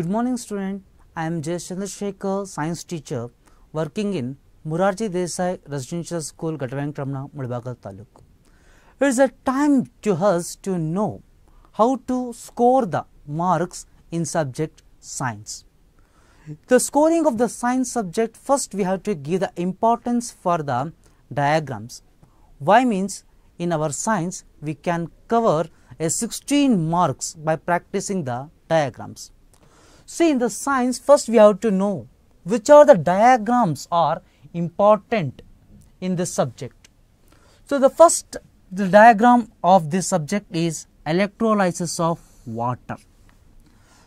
Good morning student, I am Jayachandra Chandrasekhar, science teacher working in Murarji Desai Residential School, Gatavang Tramna, Mulbagal Taluk. It is a time to us to know how to score the marks in subject science. The scoring of the science subject first we have to give the importance for the diagrams. Why means in our science we can cover a 16 marks by practicing the diagrams See, in the science, first we have to know which are the diagrams are important in this subject. So, the first the diagram of this subject is electrolysis of water.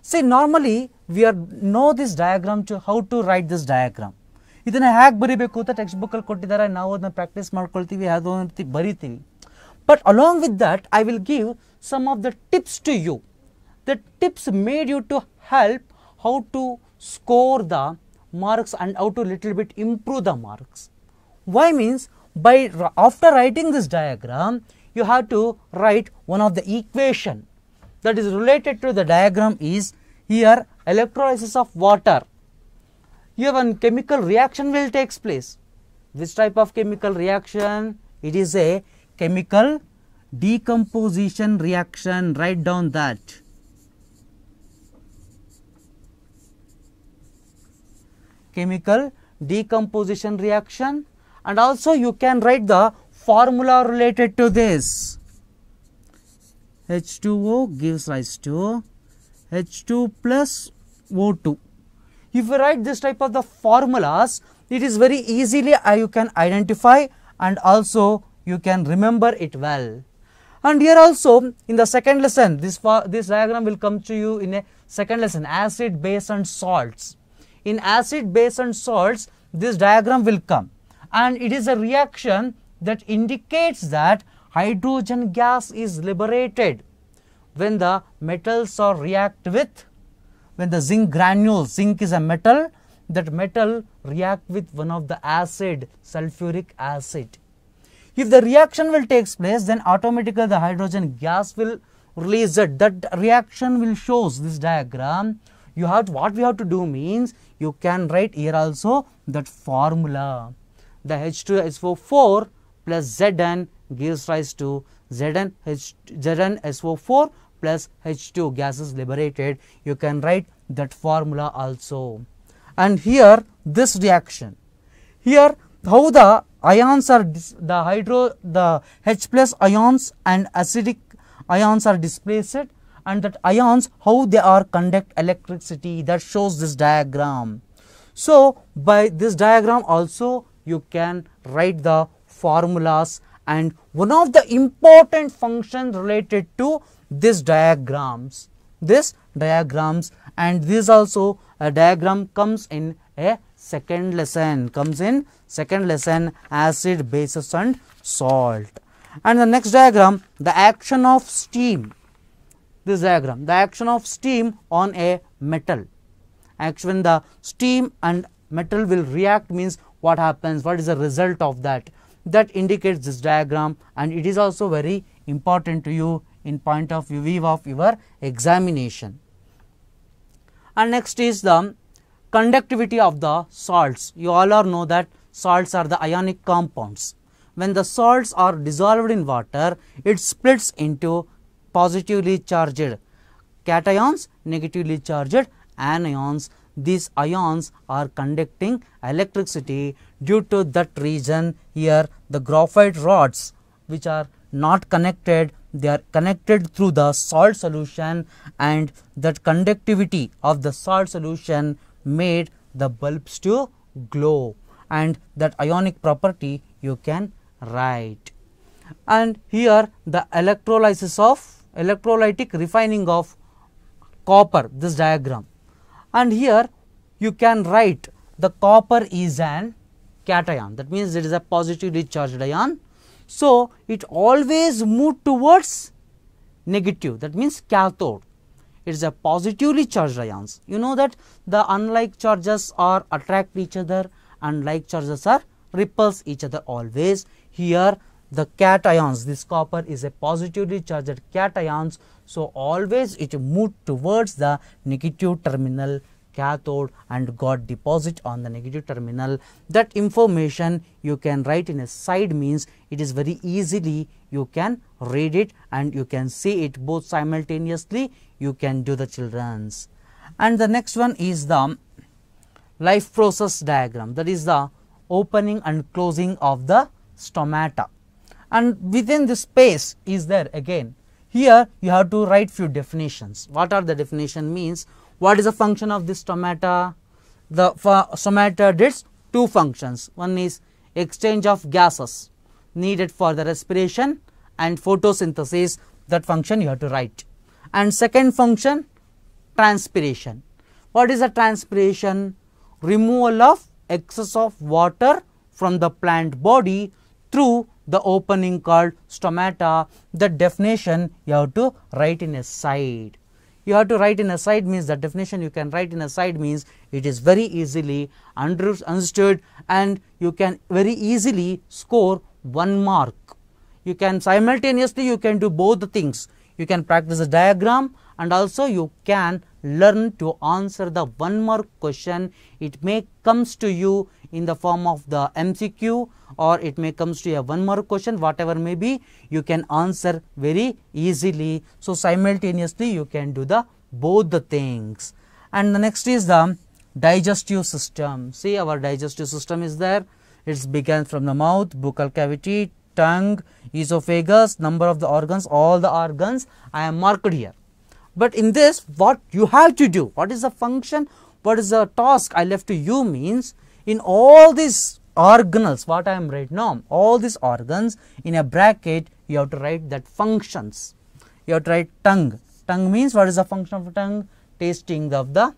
See, normally we are know this diagram to how to write this diagram. ಇದನ್ನು ಹೇಗೆ ಬರಿಬೇಕು ಅಂತ text ಬುಕ್ಕಲ್ಲಿ ಕೊಟ್ಟಿದ್ದಾರೆ ನಾವು ಅದನ್ನ practice ಮಾಡ್ಕೊಳ್ತೀವಿ ಯಾವುದೋ ರೀತಿ ಬರಿತೀವಿ but along with that I will give some of the tips to you the tips made you to help how to score the marks and how to little bit improve the marks. Why means by after writing this diagram, you have to write one of the equation that is related to the diagram is here electrolysis of water. Here one chemical reaction will takes place. This type of chemical reaction? It is a chemical decomposition reaction. Write down that chemical decomposition reaction and also you can write the formula related to this. H2O gives rise to H2 plus O2. If you write this type of the formulas, it is very easily uh, you can identify and also you can remember it well. And here also in the second lesson, this, this diagram will come to you in a second lesson, acid, base and salts in acid, base and salts, this diagram will come. And it is a reaction that indicates that hydrogen gas is liberated when the metals are react with, when the zinc granules, zinc is a metal, that metal react with one of the acid, sulfuric acid. If the reaction will takes place, then automatically the hydrogen gas will release it. That reaction will shows this diagram you have to, what we have to do means you can write here also that formula the H2SO4 plus Zn gives rise to Zn H, ZnSO4 plus H2 gases liberated you can write that formula also and here this reaction here how the ions are the hydro the H plus ions and acidic ions are displaced and that ions how they are conduct electricity that shows this diagram. So, by this diagram also you can write the formulas and one of the important functions related to this diagrams this diagrams and this also a diagram comes in a second lesson comes in second lesson acid bases and salt and the next diagram the action of steam this diagram the action of steam on a metal action when the steam and metal will react means what happens what is the result of that that indicates this diagram and it is also very important to you in point of view of your examination and next is the conductivity of the salts you all are know that salts are the ionic compounds when the salts are dissolved in water it splits into positively charged cations, negatively charged anions. These ions are conducting electricity due to that region here the graphite rods which are not connected they are connected through the salt solution and that conductivity of the salt solution made the bulbs to glow and that ionic property you can write. And here the electrolysis of electrolytic refining of copper this diagram and here you can write the copper is an cation that means it is a positively charged ion. So, it always moves towards negative that means cathode it is a positively charged ions. You know that the unlike charges are attract each other and like charges are repulse each other always. Here the cations. This copper is a positively charged cations. So, always it moved towards the negative terminal cathode and got deposit on the negative terminal. That information you can write in a side means it is very easily you can read it and you can see it both simultaneously you can do the children's. And the next one is the life process diagram that is the opening and closing of the stomata and within this space is there again. Here you have to write few definitions. What are the definition means? What is the function of this stomata? The stomata does two functions. One is exchange of gases needed for the respiration and photosynthesis that function you have to write. And second function transpiration. What is a transpiration? Removal of excess of water from the plant body through the opening called stomata, the definition you have to write in a side. You have to write in a side means the definition you can write in a side means it is very easily understood and you can very easily score one mark. You can simultaneously you can do both the things. You can practice the diagram and also you can learn to answer the one more question it may comes to you in the form of the mcq or it may comes to a one more question whatever may be you can answer very easily so simultaneously you can do the both the things and the next is the digestive system see our digestive system is there it begins from the mouth buccal cavity tongue esophagus number of the organs all the organs i am marked here but in this, what you have to do, what is the function, what is the task I left to you means in all these organelles, what I am right now, all these organs in a bracket, you have to write that functions. You have to write tongue. Tongue means what is the function of tongue? Tasting of the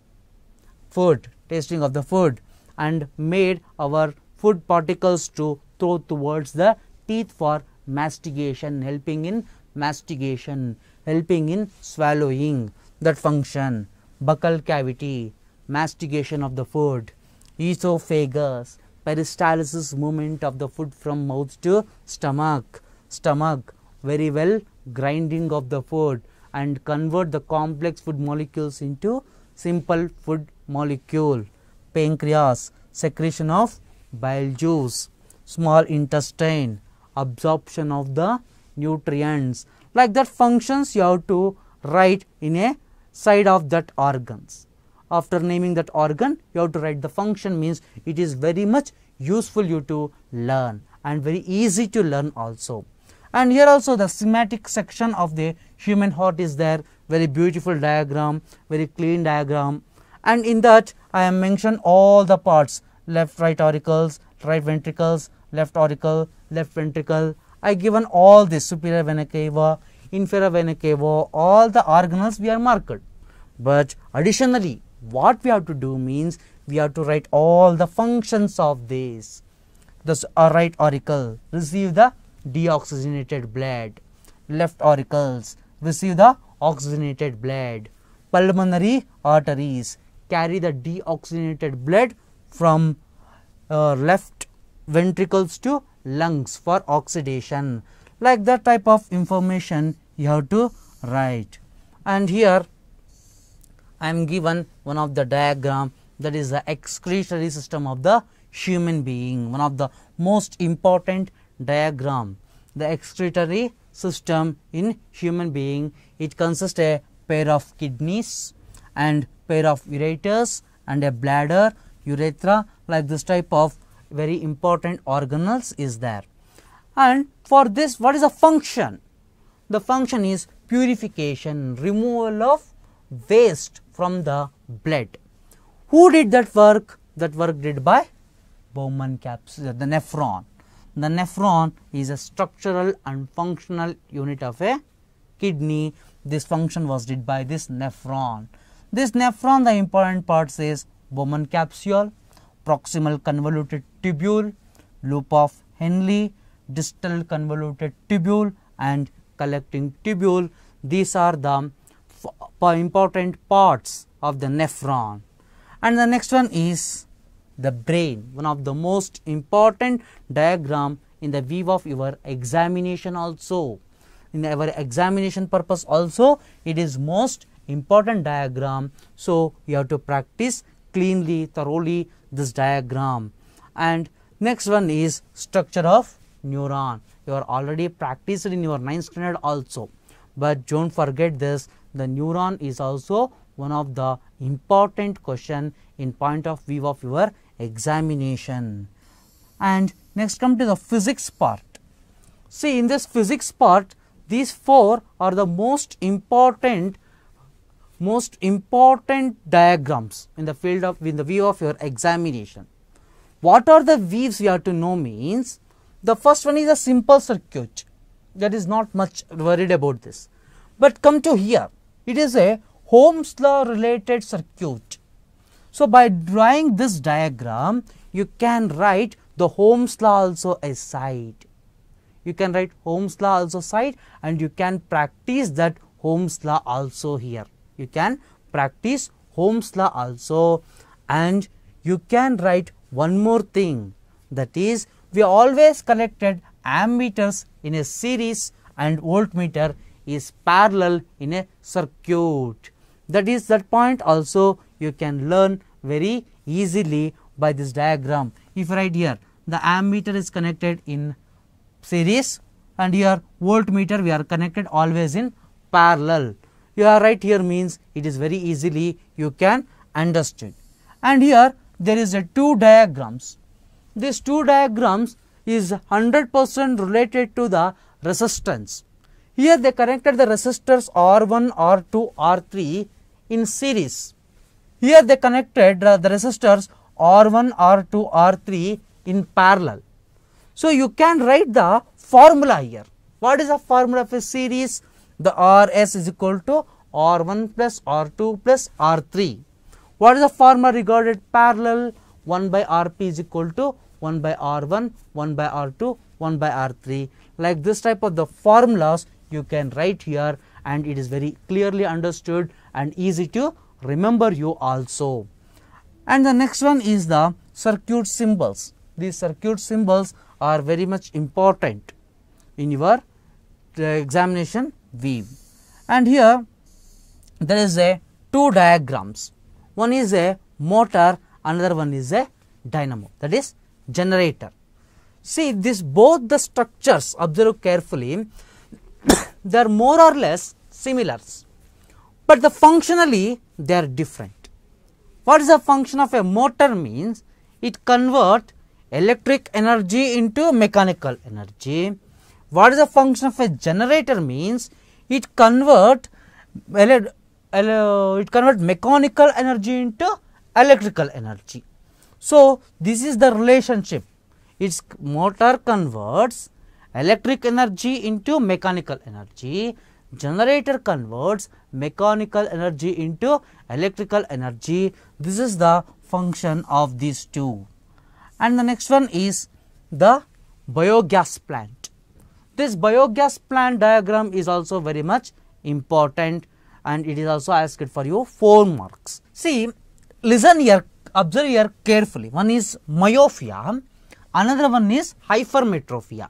food, tasting of the food and made our food particles to throw towards the teeth for mastigation, helping in mastigation helping in swallowing that function, buccal cavity, mastication of the food, esophagus, peristalsis movement of the food from mouth to stomach, stomach very well grinding of the food and convert the complex food molecules into simple food molecule, pancreas, secretion of bile juice, small intestine, absorption of the nutrients like that functions you have to write in a side of that organs. After naming that organ, you have to write the function means it is very much useful you to learn and very easy to learn also. And here also the schematic section of the human heart is there, very beautiful diagram, very clean diagram. And in that I have mentioned all the parts, left right auricles, right ventricles, left auricle, left ventricle, I given all the superior vena cava, inferior vena cava, all the organelles we are marked. But additionally, what we have to do means we have to write all the functions of this. This right auricle receive the deoxygenated blood, left auricles receive the oxygenated blood, pulmonary arteries carry the deoxygenated blood from uh, left ventricles to lungs for oxidation like that type of information you have to write and here I am given one of the diagram that is the excretory system of the human being one of the most important diagram the excretory system in human being it consists a pair of kidneys and pair of ureters and a bladder urethra like this type of very important organelles is there. And for this what is the function? The function is purification, removal of waste from the blood. Who did that work? That work did by Bowman capsule, the nephron. The nephron is a structural and functional unit of a kidney. This function was did by this nephron. This nephron, the important parts is Bowman capsule, proximal convoluted tubule, loop of Henle, distal convoluted tubule and collecting tubule. These are the important parts of the nephron. And the next one is the brain, one of the most important diagram in the view of your examination also. In our examination purpose also, it is most important diagram. So, you have to practice cleanly, thoroughly this diagram. And next one is structure of neuron. You are already practiced in your 9th standard also. But don't forget this, the neuron is also one of the important question in point of view of your examination. And next come to the physics part. See in this physics part, these four are the most important most important diagrams in the field of in the view of your examination. What are the weaves you have to know means the first one is a simple circuit that is not much worried about this. But come to here it is a Ohm's law related circuit. So, by drawing this diagram you can write the Ohm's law also aside. You can write Ohm's law also aside and you can practice that Ohm's law also here you can practice Ohm's law also and you can write one more thing that is we always connected ammeters in a series and voltmeter is parallel in a circuit. That is that point also you can learn very easily by this diagram. If right here the ammeter is connected in series and here voltmeter we are connected always in parallel you are right here means it is very easily you can understood. And here there is a two diagrams. These two diagrams is 100% related to the resistance. Here they connected the resistors R1, R2, R3 in series. Here they connected uh, the resistors R1, R2, R3 in parallel. So you can write the formula here. What is the formula of a series the Rs is equal to R1 plus R2 plus R3. What is the former regarded parallel? 1 by Rp is equal to 1 by R1, 1 by R2, 1 by R3. Like this type of the formulas you can write here and it is very clearly understood and easy to remember you also. And the next one is the circuit symbols. These circuit symbols are very much important in your uh, examination weave. And here there is a two diagrams. One is a motor, another one is a dynamo that is generator. See this both the structures observe carefully they are more or less similar but the functionally they are different. What is the function of a motor means it convert electric energy into mechanical energy. What is the function of a generator means it convert it convert mechanical energy into electrical energy. So, this is the relationship its motor converts electric energy into mechanical energy, generator converts mechanical energy into electrical energy. This is the function of these two. And the next one is the biogas plant. This biogas plant diagram is also very much important and it is also asked for you 4 marks. See, listen here, observe here carefully. One is myopia, another one is hypermetropia.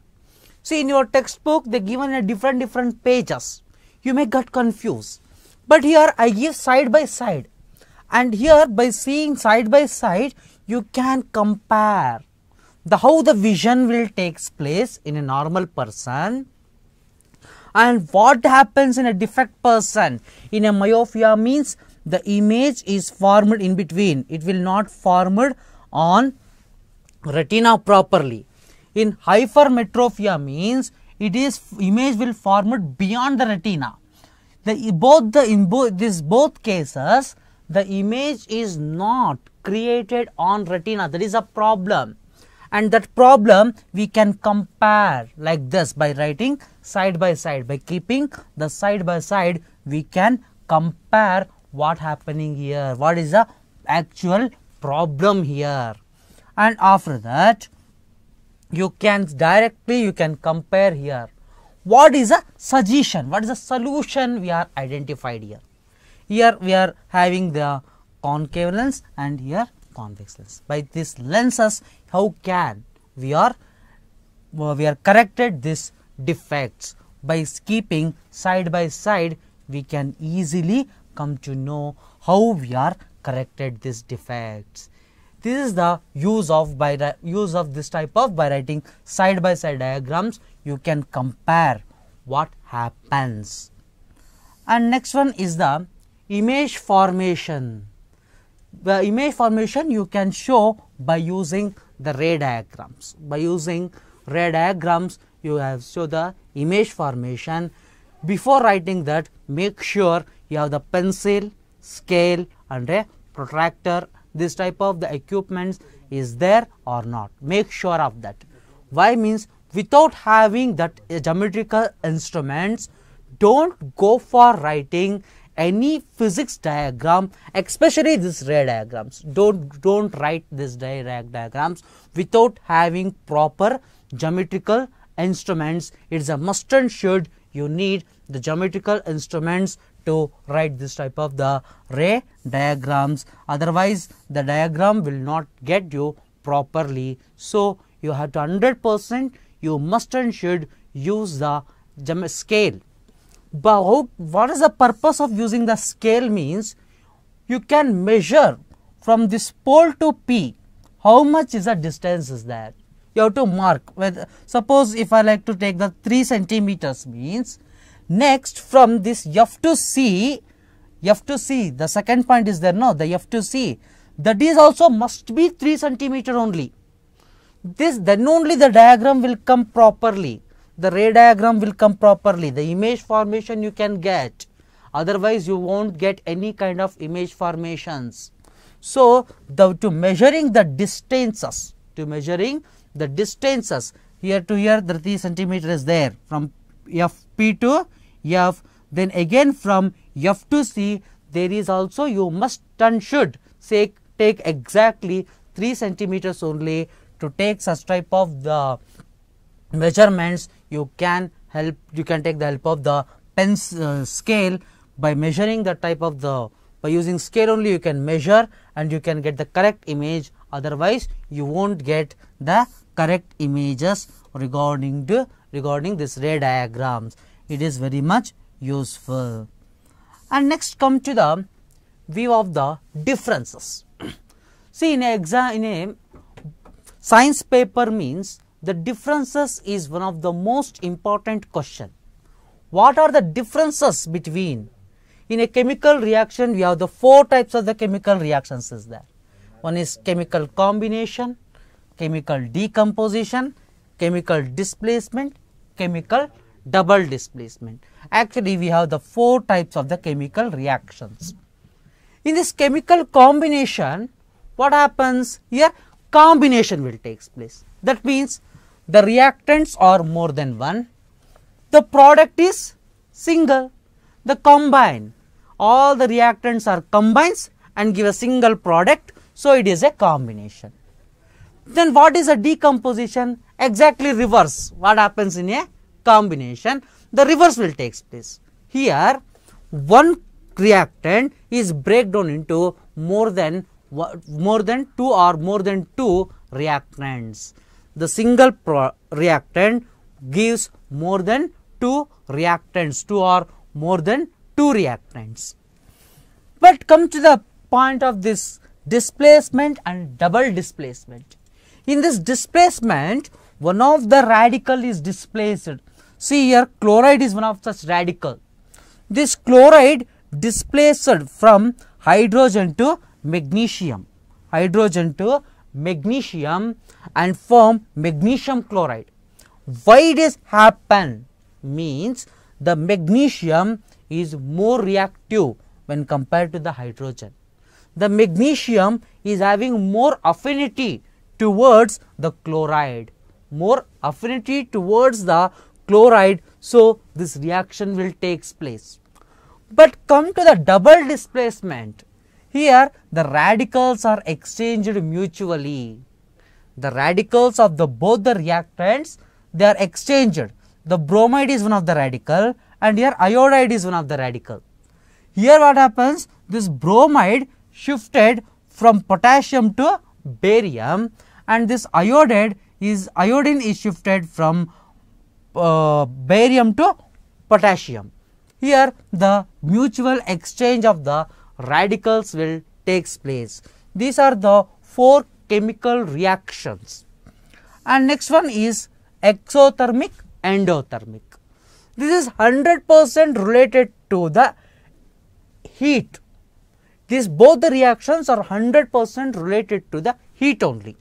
See, in your textbook, they given a different different pages. You may get confused. But here I give side by side. And here by seeing side by side, you can compare the how the vision will takes place in a normal person and what happens in a defect person in a myopia means the image is formed in between it will not formed on retina properly in hypermetropia means it is image will formed beyond the retina the both the in both this both cases the image is not created on retina that is a problem and that problem we can compare like this by writing side by side by keeping the side by side we can compare what happening here what is the actual problem here and after that you can directly you can compare here what is a suggestion what is a solution we are identified here here we are having the concave lens and here convex lens by this lenses how can we are uh, we are corrected this defects by keeping side by side we can easily come to know how we are corrected these defects this is the use of by use of this type of by writing side by side diagrams you can compare what happens and next one is the image formation the image formation you can show by using the ray diagrams. By using ray diagrams, you have show the image formation. Before writing that, make sure you have the pencil, scale and a protractor. This type of the equipments is there or not. Make sure of that. Why means without having that geometrical instruments, don't go for writing any physics diagram especially these ray diagrams don't don't write these ray diagrams without having proper geometrical instruments it is a must and should you need the geometrical instruments to write this type of the ray diagrams otherwise the diagram will not get you properly so you have to 100 percent you must and should use the scale but what is the purpose of using the scale means you can measure from this pole to P how much is the distance is that you have to mark whether suppose if I like to take the 3 centimeters means next from this F to C F to C the second point is there no the F to C that is also must be 3 centimeter only this then only the diagram will come properly the ray diagram will come properly the image formation you can get otherwise you won't get any kind of image formations so the, to measuring the distances to measuring the distances here to here 30 centimeter is there from fp to f then again from f to c there is also you must and should say take exactly 3 centimeters only to take such type of the measurements you can help you can take the help of the pen uh, scale by measuring the type of the by using scale only you can measure and you can get the correct image otherwise you won't get the correct images regarding the regarding this ray diagrams it is very much useful and next come to the view of the differences see in a exam in a science paper means the differences is one of the most important question. What are the differences between? In a chemical reaction, we have the four types of the chemical reactions is there. One is chemical combination, chemical decomposition, chemical displacement, chemical double displacement. Actually, we have the four types of the chemical reactions. In this chemical combination, what happens here? Combination will takes place. That means the reactants are more than one, the product is single, the combine, all the reactants are combines and give a single product, so it is a combination. Then what is a decomposition? Exactly reverse, what happens in a combination, the reverse will takes place. Here, one reactant is break down into more than more than two or more than two reactants the single reactant gives more than two reactants, two or more than two reactants. But come to the point of this displacement and double displacement. In this displacement, one of the radical is displaced. See here, chloride is one of such radical. This chloride displaced from hydrogen to magnesium, hydrogen to magnesium and form magnesium chloride. Why this happen means the magnesium is more reactive when compared to the hydrogen. The magnesium is having more affinity towards the chloride, more affinity towards the chloride. So, this reaction will takes place. But come to the double displacement here the radicals are exchanged mutually. The radicals of the both the reactants they are exchanged. The bromide is one of the radical and here iodide is one of the radical. Here what happens? This bromide shifted from potassium to barium and this iodide is iodine is shifted from uh, barium to potassium. Here the mutual exchange of the radicals will takes place. These are the four chemical reactions. And next one is exothermic endothermic. This is 100% related to the heat. These both the reactions are 100% related to the heat only.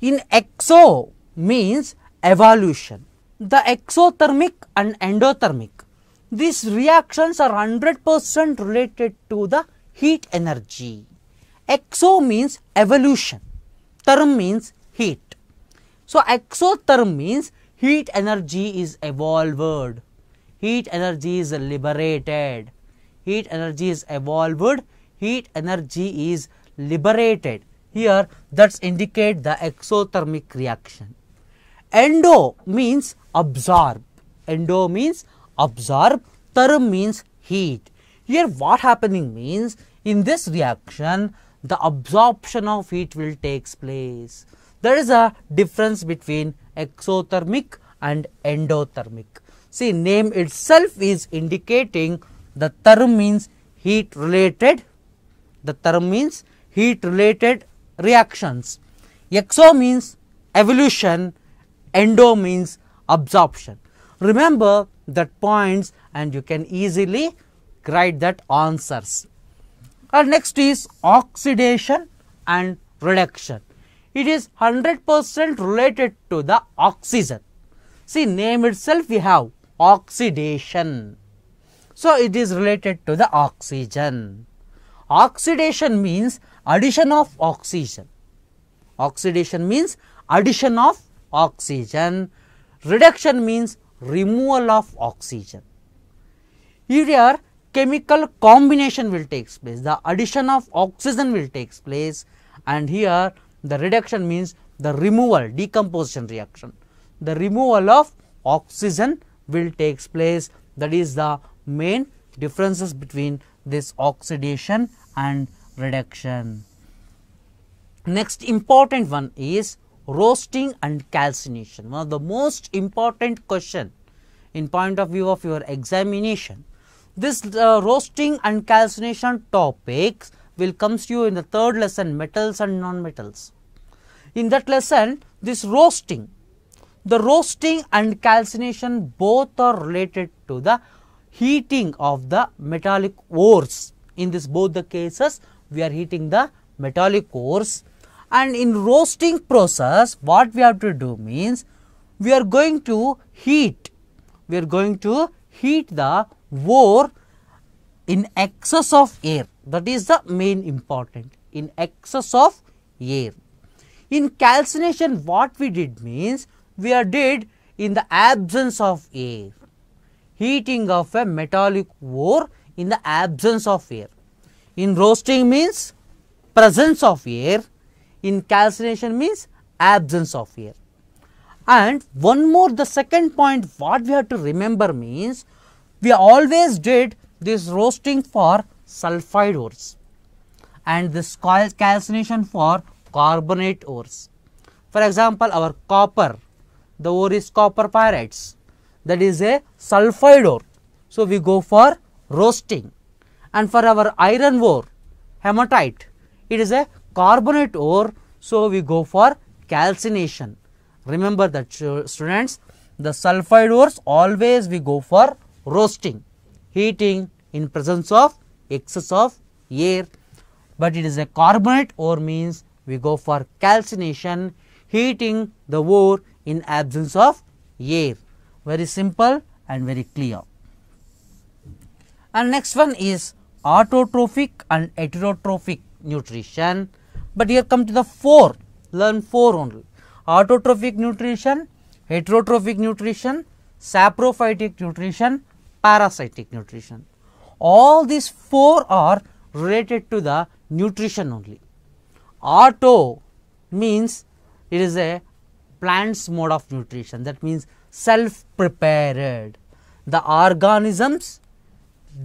In exo means evolution. The exothermic and endothermic these reactions are 100% related to the heat energy. Exo means evolution, Term means heat. So, exotherm means heat energy is evolved, heat energy is liberated, heat energy is evolved, heat energy is liberated. Here that's indicate the exothermic reaction. Endo means absorb, endo means absorb therm means heat here what happening means in this reaction the absorption of heat will takes place there is a difference between exothermic and endothermic see name itself is indicating the term means heat related the term means heat related reactions exo means evolution endo means absorption remember that points and you can easily write that answers. Our next is oxidation and reduction. It is 100% related to the oxygen. See name itself we have oxidation. So it is related to the oxygen. Oxidation means addition of oxygen. Oxidation means addition of oxygen. Reduction means removal of oxygen. Here chemical combination will take place, the addition of oxygen will take place and here the reduction means the removal decomposition reaction. The removal of oxygen will takes place that is the main differences between this oxidation and reduction. Next important one is roasting and calcination. One of the most important question in point of view of your examination. This uh, roasting and calcination topics will comes to you in the third lesson metals and non-metals. In that lesson this roasting, the roasting and calcination both are related to the heating of the metallic ores. In this both the cases we are heating the metallic ores and in roasting process what we have to do means we are going to heat we are going to heat the ore in excess of air that is the main important in excess of air in calcination what we did means we are did in the absence of air heating of a metallic ore in the absence of air in roasting means presence of air calcination means absence of air. And one more, the second point what we have to remember means we always did this roasting for sulfide ores and this calcination for carbonate ores. For example, our copper, the ore is copper pyrites, that is a sulfide ore. So, we go for roasting and for our iron ore, hematite, it is a carbonate ore, so we go for calcination. Remember that students, the sulfide ores always we go for roasting, heating in presence of excess of air, but it is a carbonate ore means we go for calcination, heating the ore in absence of air. Very simple and very clear. And next one is autotrophic and heterotrophic nutrition. But here come to the 4, learn 4 only. Autotrophic nutrition, heterotrophic nutrition, saprophytic nutrition, parasitic nutrition. All these 4 are related to the nutrition only. Auto means it is a plant's mode of nutrition that means self prepared. The organisms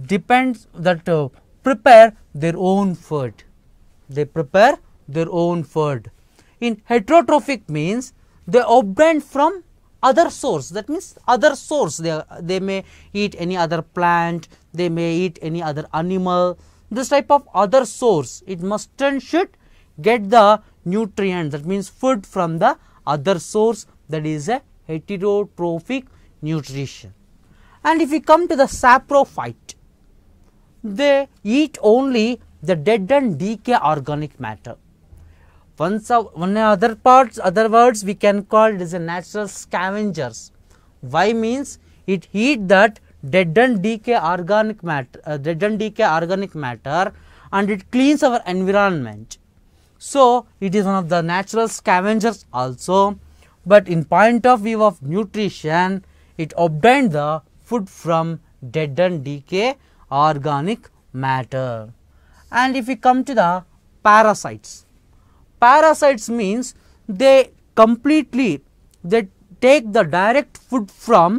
depends that uh, prepare their own food. They prepare their own food. In heterotrophic means they obtain from other source that means other source they, they may eat any other plant they may eat any other animal this type of other source it must and should get the nutrient that means food from the other source that is a heterotrophic nutrition and if we come to the saprophyte they eat only the dead and decay organic matter once one other parts, other words we can call it as a natural scavengers. Why means it eat that dead and decay organic matter, uh, dead and decay organic matter, and it cleans our environment. So it is one of the natural scavengers also. But in point of view of nutrition, it obtained the food from dead and decay organic matter. And if we come to the parasites, parasites means they completely they take the direct food from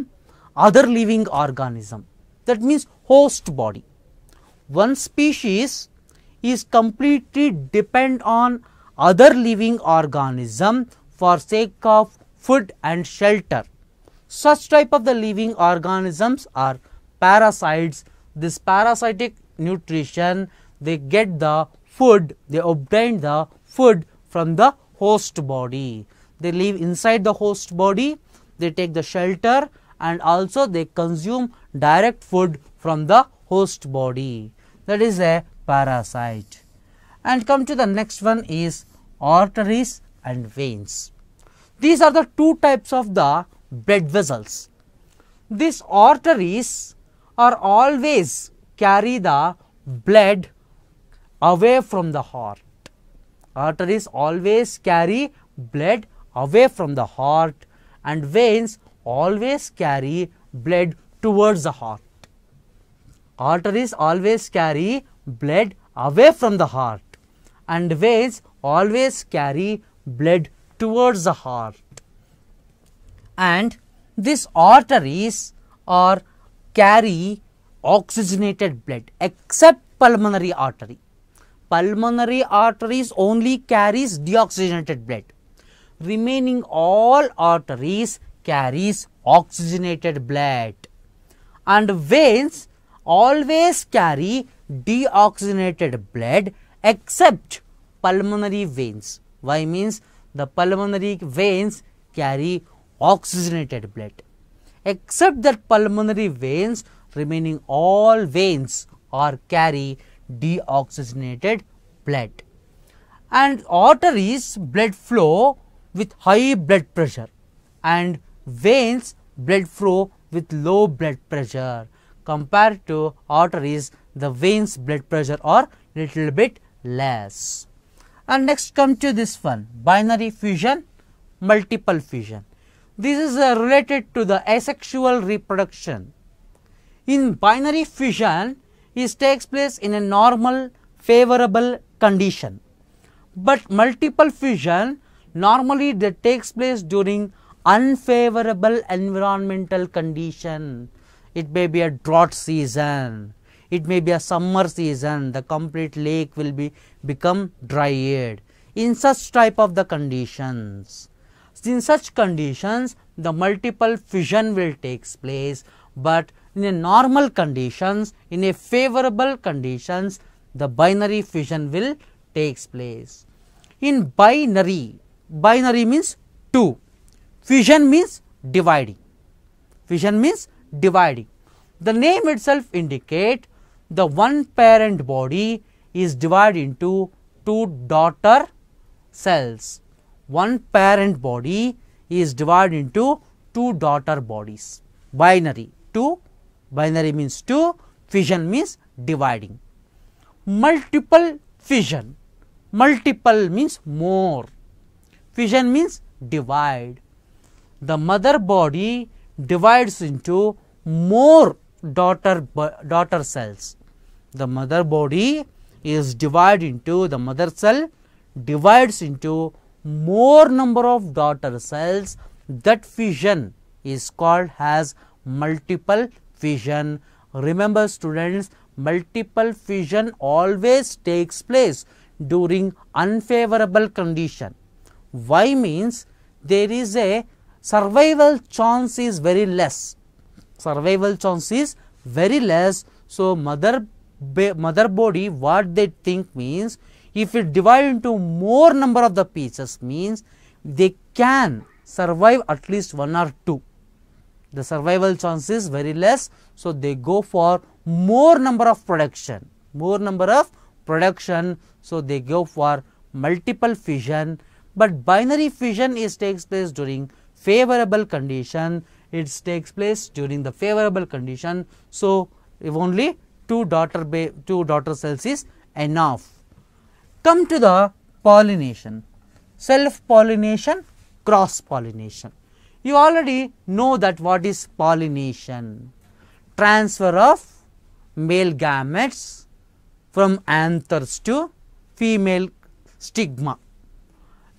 other living organism that means host body one species is completely depend on other living organism for sake of food and shelter such type of the living organisms are parasites this parasitic nutrition they get the food they obtain the food from the host body. They live inside the host body, they take the shelter and also they consume direct food from the host body. That is a parasite. And come to the next one is arteries and veins. These are the two types of the blood vessels. These arteries are always carry the blood away from the heart Arteries always carry blood away from the heart and veins always carry blood towards the heart. Arteries always carry blood away from the heart and veins always carry blood towards the heart. And these arteries are carry oxygenated blood except pulmonary artery pulmonary arteries only carries deoxygenated blood. Remaining all arteries carries oxygenated blood. And veins always carry deoxygenated blood except pulmonary veins. Why means the pulmonary veins carry oxygenated blood. Except that pulmonary veins remaining all veins are carry deoxygenated blood. And arteries blood flow with high blood pressure and veins blood flow with low blood pressure. Compared to arteries, the veins blood pressure are little bit less. And next come to this one, binary fusion, multiple fusion. This is uh, related to the asexual reproduction. In binary fusion, is takes place in a normal favorable condition. But multiple fission normally that takes place during unfavorable environmental condition. It may be a drought season, it may be a summer season, the complete lake will be become dryed. In such type of the conditions, in such conditions the multiple fission will takes place, but in a normal conditions, in a favorable conditions, the binary fission will takes place. In binary, binary means 2, fission means dividing, fission means dividing. The name itself indicate the one parent body is divided into two daughter cells. One parent body is divided into two daughter bodies, binary, two binary means 2, fission means dividing. Multiple fission, multiple means more, fission means divide. The mother body divides into more daughter, daughter cells. The mother body is divided into the mother cell divides into more number of daughter cells that fission is called as multiple fission. Remember students, multiple fission always takes place during unfavorable condition. Why means there is a survival chance is very less. Survival chance is very less. So, mother, mother body what they think means if it divide into more number of the pieces means they can survive at least one or two the survival chance is very less. So, they go for more number of production, more number of production. So, they go for multiple fission, but binary fission is takes place during favorable condition. It takes place during the favorable condition. So, if only two daughter two daughter cells is enough. Come to the pollination, self pollination, cross pollination. You already know that what is pollination, transfer of male gametes from anthers to female stigma.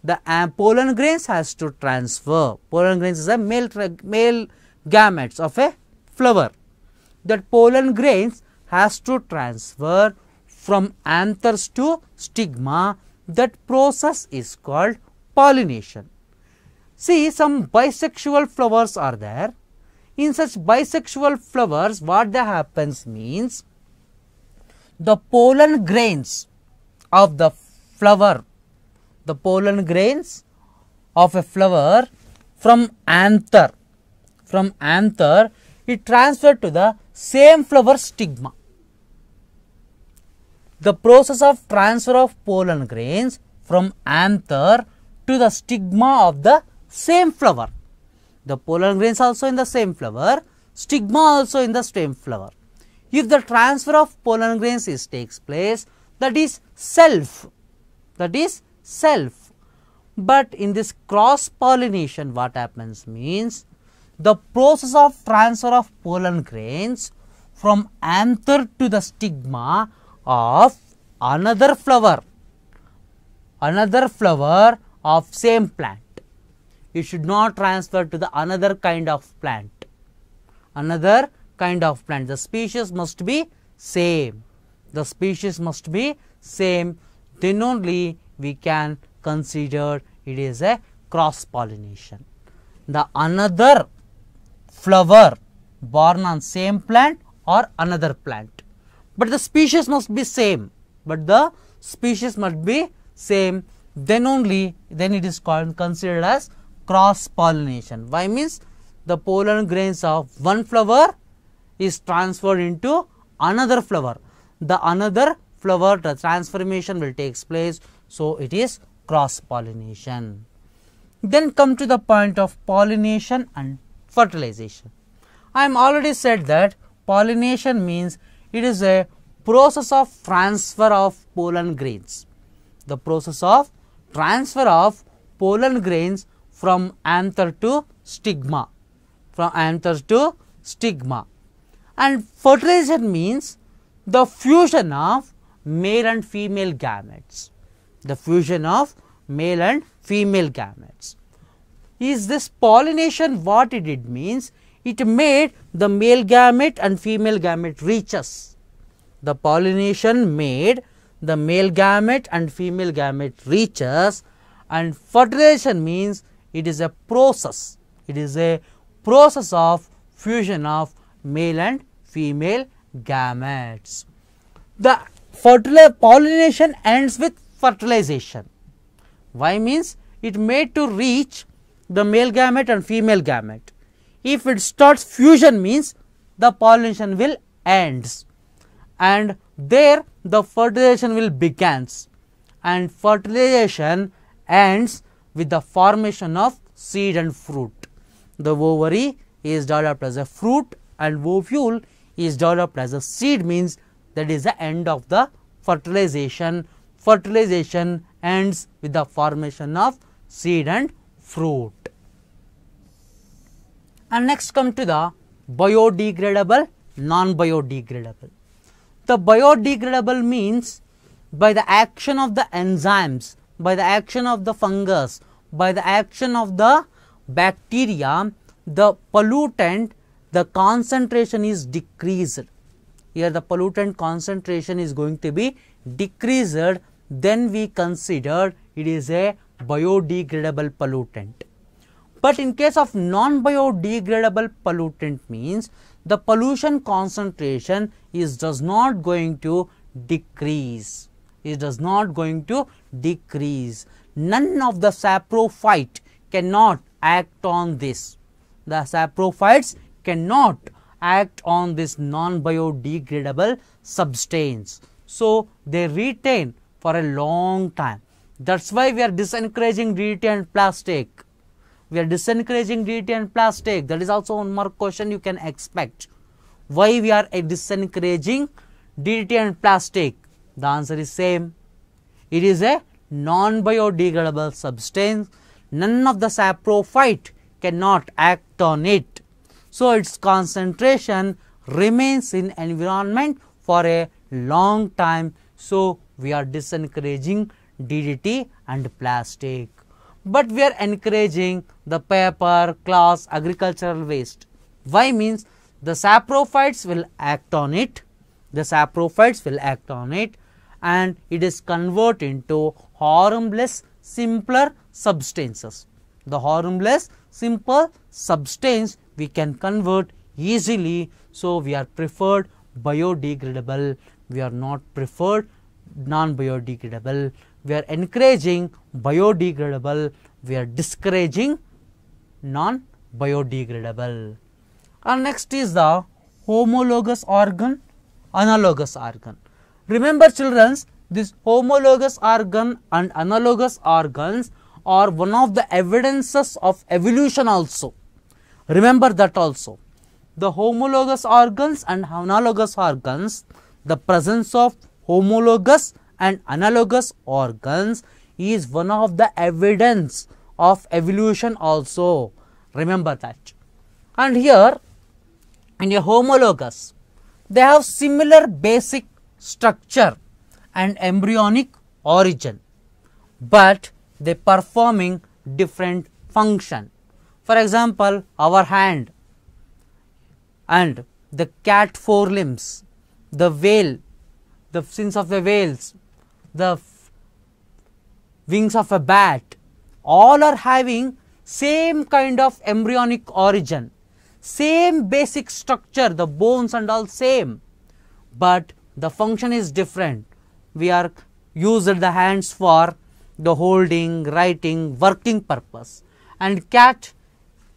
The uh, pollen grains has to transfer. Pollen grains is a male, male gametes of a flower. That pollen grains has to transfer from anthers to stigma. That process is called pollination. See some bisexual flowers are there. In such bisexual flowers what that happens means the pollen grains of the flower, the pollen grains of a flower from anther, from anther it transferred to the same flower stigma. The process of transfer of pollen grains from anther to the stigma of the same flower. The pollen grains also in the same flower, stigma also in the same flower. If the transfer of pollen grains is takes place, that is self, that is self. But in this cross pollination, what happens means the process of transfer of pollen grains from anther to the stigma of another flower, another flower of same plant you should not transfer to the another kind of plant. Another kind of plant. The species must be same. The species must be same. Then only we can consider it is a cross pollination. The another flower born on same plant or another plant. But the species must be same. But the species must be same. Then only then it is called considered as cross pollination. Why means the pollen grains of one flower is transferred into another flower. The another flower the transformation will takes place. So, it is cross pollination. Then come to the point of pollination and fertilization. I am already said that pollination means it is a process of transfer of pollen grains. The process of transfer of pollen grains from anther to stigma, from anther to stigma. And fertilization means the fusion of male and female gametes, the fusion of male and female gametes. Is this pollination what it did means? It made the male gamete and female gamete reaches. The pollination made the male gamete and female gamete reaches and fertilization means it is a process, it is a process of fusion of male and female gametes. The pollination ends with fertilization. Why means it made to reach the male gamete and female gamete. If it starts fusion means the pollination will ends and there the fertilization will begins and fertilization ends with the formation of seed and fruit. The ovary is developed as a fruit and ovule is developed as a seed means that is the end of the fertilization. Fertilization ends with the formation of seed and fruit. And next come to the biodegradable, non-biodegradable. The biodegradable means by the action of the enzymes, by the action of the fungus by the action of the bacteria, the pollutant, the concentration is decreased. Here the pollutant concentration is going to be decreased, then we consider it is a biodegradable pollutant. But in case of non-biodegradable pollutant means the pollution concentration is does not going to decrease. It does not going to decrease none of the saprophyte cannot act on this. The saprophytes cannot act on this non-biodegradable substance. So, they retain for a long time. That's why we are disencouraging DDT and plastic. We are disencouraging DDT and plastic. That is also one more question you can expect. Why we are disencouraging DDT and plastic? The answer is same. It is a non-biodegradable substance, none of the saprophyte cannot act on it. So, its concentration remains in environment for a long time. So, we are disencouraging DDT and plastic, but we are encouraging the paper, cloth, agricultural waste. Why means the saprophytes will act on it, the saprophytes will act on it and it is converted into harmless simpler substances. The harmless simple substance we can convert easily. So, we are preferred biodegradable, we are not preferred non-biodegradable. We are encouraging biodegradable, we are discouraging non-biodegradable. And next is the homologous organ, analogous organ. Remember childrens. These homologous organ and analogous organs are one of the evidences of evolution also. Remember that also. The homologous organs and analogous organs, the presence of homologous and analogous organs is one of the evidence of evolution also. Remember that. And here in a homologous, they have similar basic structure and embryonic origin, but they performing different function. For example, our hand and the cat four limbs, the whale, the fins of the whales, the wings of a bat, all are having same kind of embryonic origin, same basic structure, the bones and all same, but the function is different we are used the hands for the holding, writing, working purpose and cat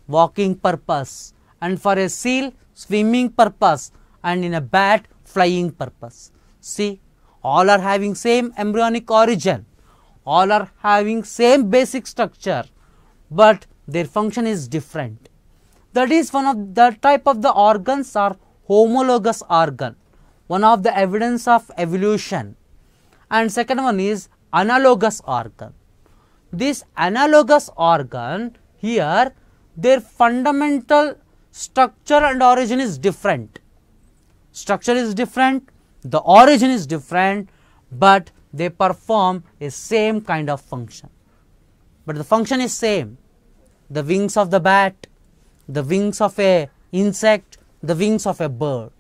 walking purpose and for a seal swimming purpose and in a bat flying purpose. See all are having same embryonic origin, all are having same basic structure, but their function is different. That is one of the type of the organs are homologous organ, one of the evidence of evolution and second one is analogous organ. This analogous organ here their fundamental structure and origin is different. Structure is different, the origin is different, but they perform a same kind of function. But the function is same. The wings of the bat, the wings of a insect, the wings of a bird.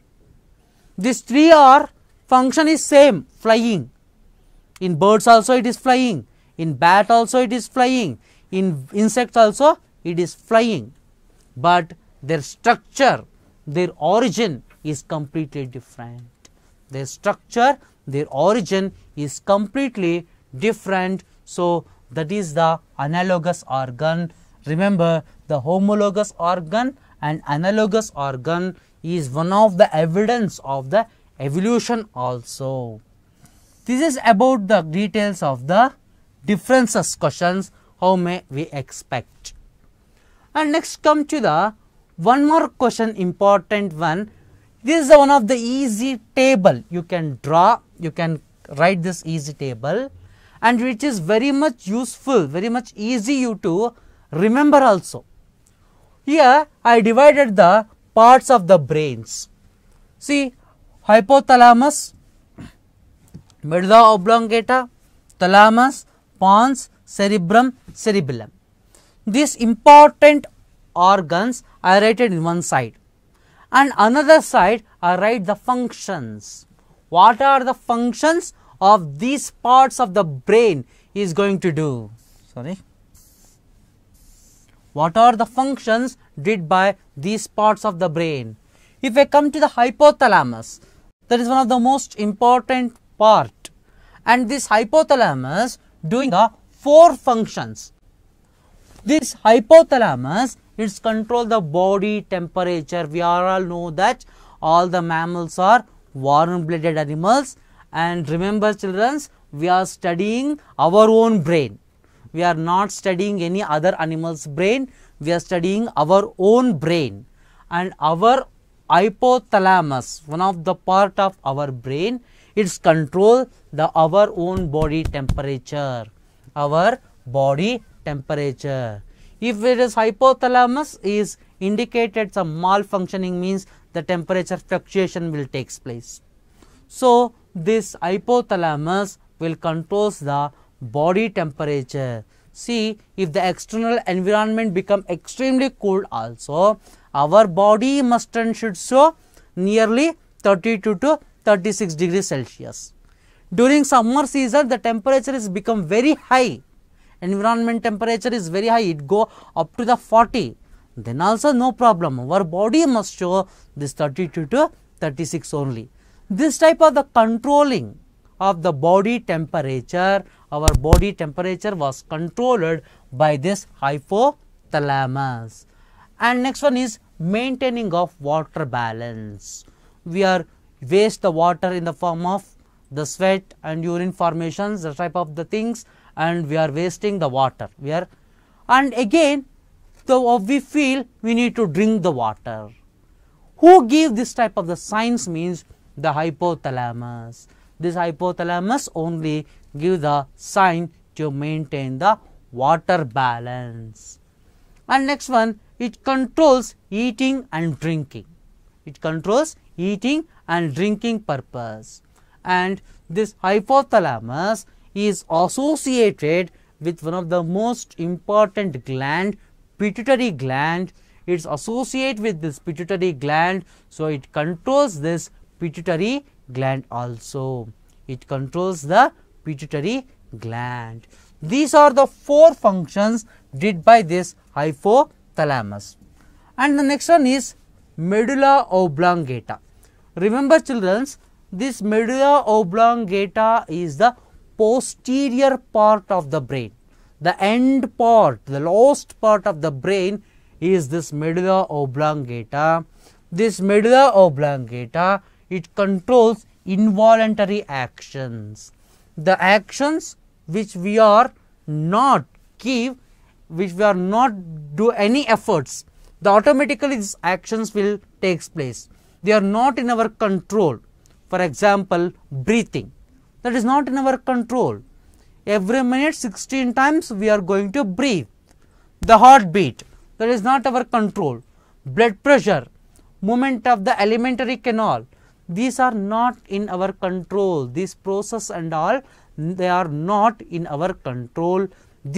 These three are function is same flying in birds also it is flying, in bat also it is flying, in insects also it is flying, but their structure, their origin is completely different. Their structure, their origin is completely different. So, that is the analogous organ. Remember, the homologous organ and analogous organ is one of the evidence of the evolution also. This is about the details of the differences questions, how may we expect. And next come to the one more question, important one. This is one of the easy table. You can draw, you can write this easy table and which is very much useful, very much easy you to remember also. Here, I divided the parts of the brains. See, hypothalamus, medulla oblongata, thalamus, pons, cerebrum, cerebellum. These important organs are written in one side and another side I write the functions. What are the functions of these parts of the brain is going to do? Sorry. What are the functions did by these parts of the brain? If I come to the hypothalamus, that is one of the most important part and this hypothalamus doing the four functions. This hypothalamus, it's control the body temperature. We all know that all the mammals are warm-blooded animals. And remember childrens, we are studying our own brain. We are not studying any other animal's brain. We are studying our own brain. And our hypothalamus, one of the part of our brain, it's control the our own body temperature our body temperature if it is hypothalamus is indicated some malfunctioning means the temperature fluctuation will takes place so this hypothalamus will controls the body temperature see if the external environment become extremely cold also our body must and should show nearly 32 to 36 degrees Celsius. During summer season, the temperature is become very high. Environment temperature is very high. It go up to the 40. Then also no problem. Our body must show this 32 to 36 only. This type of the controlling of the body temperature, our body temperature was controlled by this hypothalamus. And next one is maintaining of water balance. We are waste the water in the form of the sweat and urine formations, the type of the things and we are wasting the water. We are and again though we feel we need to drink the water. Who gave this type of the signs means the hypothalamus. This hypothalamus only give the sign to maintain the water balance. And next one, it controls eating and drinking. It controls eating and drinking purpose. And this hypothalamus is associated with one of the most important gland, pituitary gland. It's associated with this pituitary gland, so it controls this pituitary gland also. It controls the pituitary gland. These are the four functions did by this hypothalamus. And the next one is medulla oblongata. Remember childrens, this medulla oblongata is the posterior part of the brain. The end part, the last part of the brain is this medulla oblongata. This medulla oblongata, it controls involuntary actions. The actions which we are not give, which we are not do any efforts, the automatically these actions will takes place. They are not in our control. For example, breathing. That is not in our control. Every minute 16 times we are going to breathe. The heartbeat. That is not our control. Blood pressure. Movement of the alimentary canal. These are not in our control. This process and all, they are not in our control.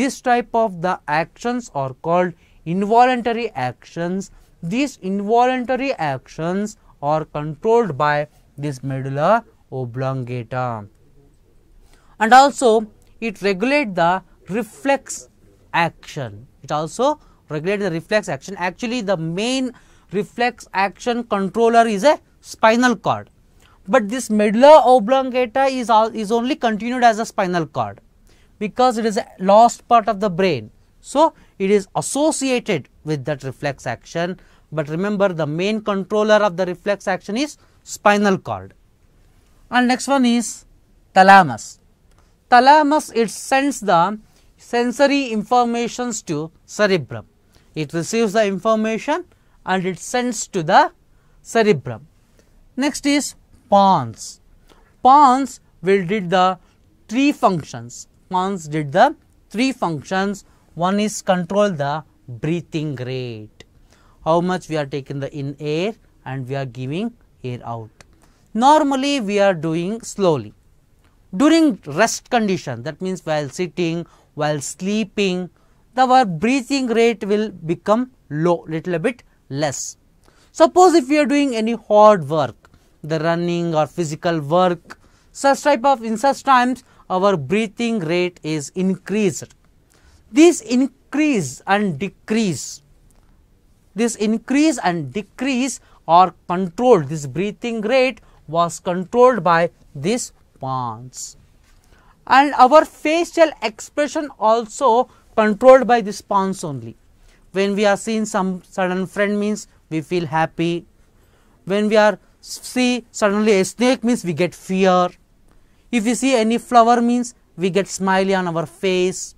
This type of the actions are called involuntary actions these involuntary actions are controlled by this medulla oblongata. And also, it regulates the reflex action. It also regulates the reflex action. Actually, the main reflex action controller is a spinal cord. But this medulla oblongata is, all, is only continued as a spinal cord because it is a lost part of the brain. So, it is associated with that reflex action, but remember the main controller of the reflex action is spinal cord. And next one is thalamus. Thalamus it sends the sensory informations to cerebrum. It receives the information and it sends to the cerebrum. Next is pons. Pons will did the three functions. Pons did the three functions one is control the breathing rate. How much we are taking the in air and we are giving air out. Normally we are doing slowly. During rest condition that means while sitting, while sleeping, our breathing rate will become low little bit less. Suppose if we are doing any hard work, the running or physical work, such type of in such times our breathing rate is increased this increase and decrease, this increase and decrease are controlled, this breathing rate was controlled by this pons. And our facial expression also controlled by this pons only. When we are seeing some sudden friend means we feel happy. When we are see suddenly a snake means we get fear. If we see any flower means we get smiley on our face.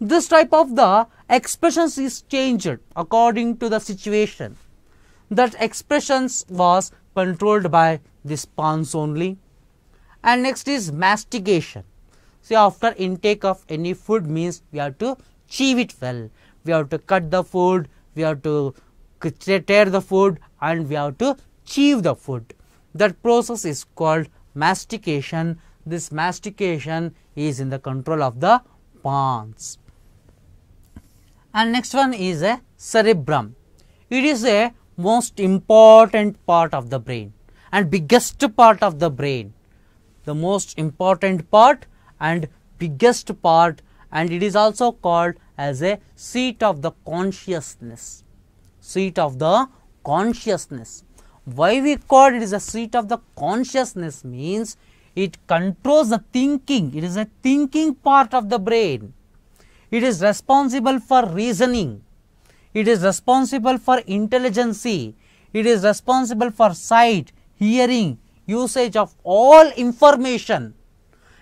This type of the expressions is changed according to the situation. That expressions was controlled by this pons only. And next is mastication. See after intake of any food means we have to chew it well. We have to cut the food, we have to tear the food and we have to chew the food. That process is called mastication. This mastication is in the control of the pons and next one is a cerebrum. It is a most important part of the brain and biggest part of the brain. The most important part and biggest part and it is also called as a seat of the consciousness. Seat of the consciousness. Why we call it is a seat of the consciousness means it controls the thinking. It is a thinking part of the brain it is responsible for reasoning. It is responsible for intelligency. It is responsible for sight, hearing, usage of all information.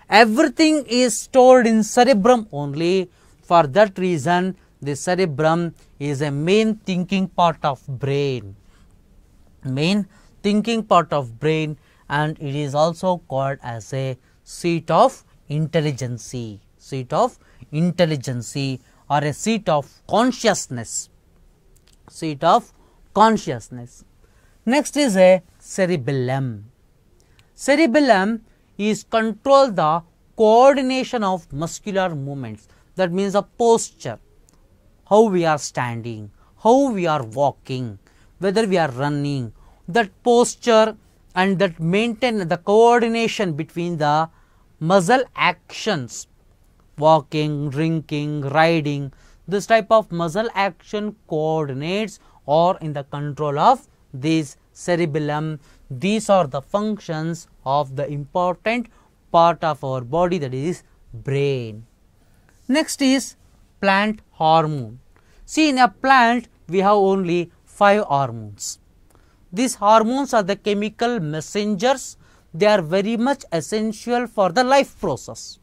Everything is stored in cerebrum only. For that reason, the cerebrum is a main thinking part of brain. Main thinking part of brain and it is also called as a seat of intelligency, seat of intelligency or a seat of consciousness, seat of consciousness. Next is a cerebellum. Cerebellum is control the coordination of muscular movements that means a posture, how we are standing, how we are walking, whether we are running, that posture and that maintain the coordination between the muscle actions walking, drinking, riding. This type of muscle action coordinates or in the control of this cerebellum. These are the functions of the important part of our body that is brain. Next is plant hormone. See in a plant we have only five hormones. These hormones are the chemical messengers. They are very much essential for the life process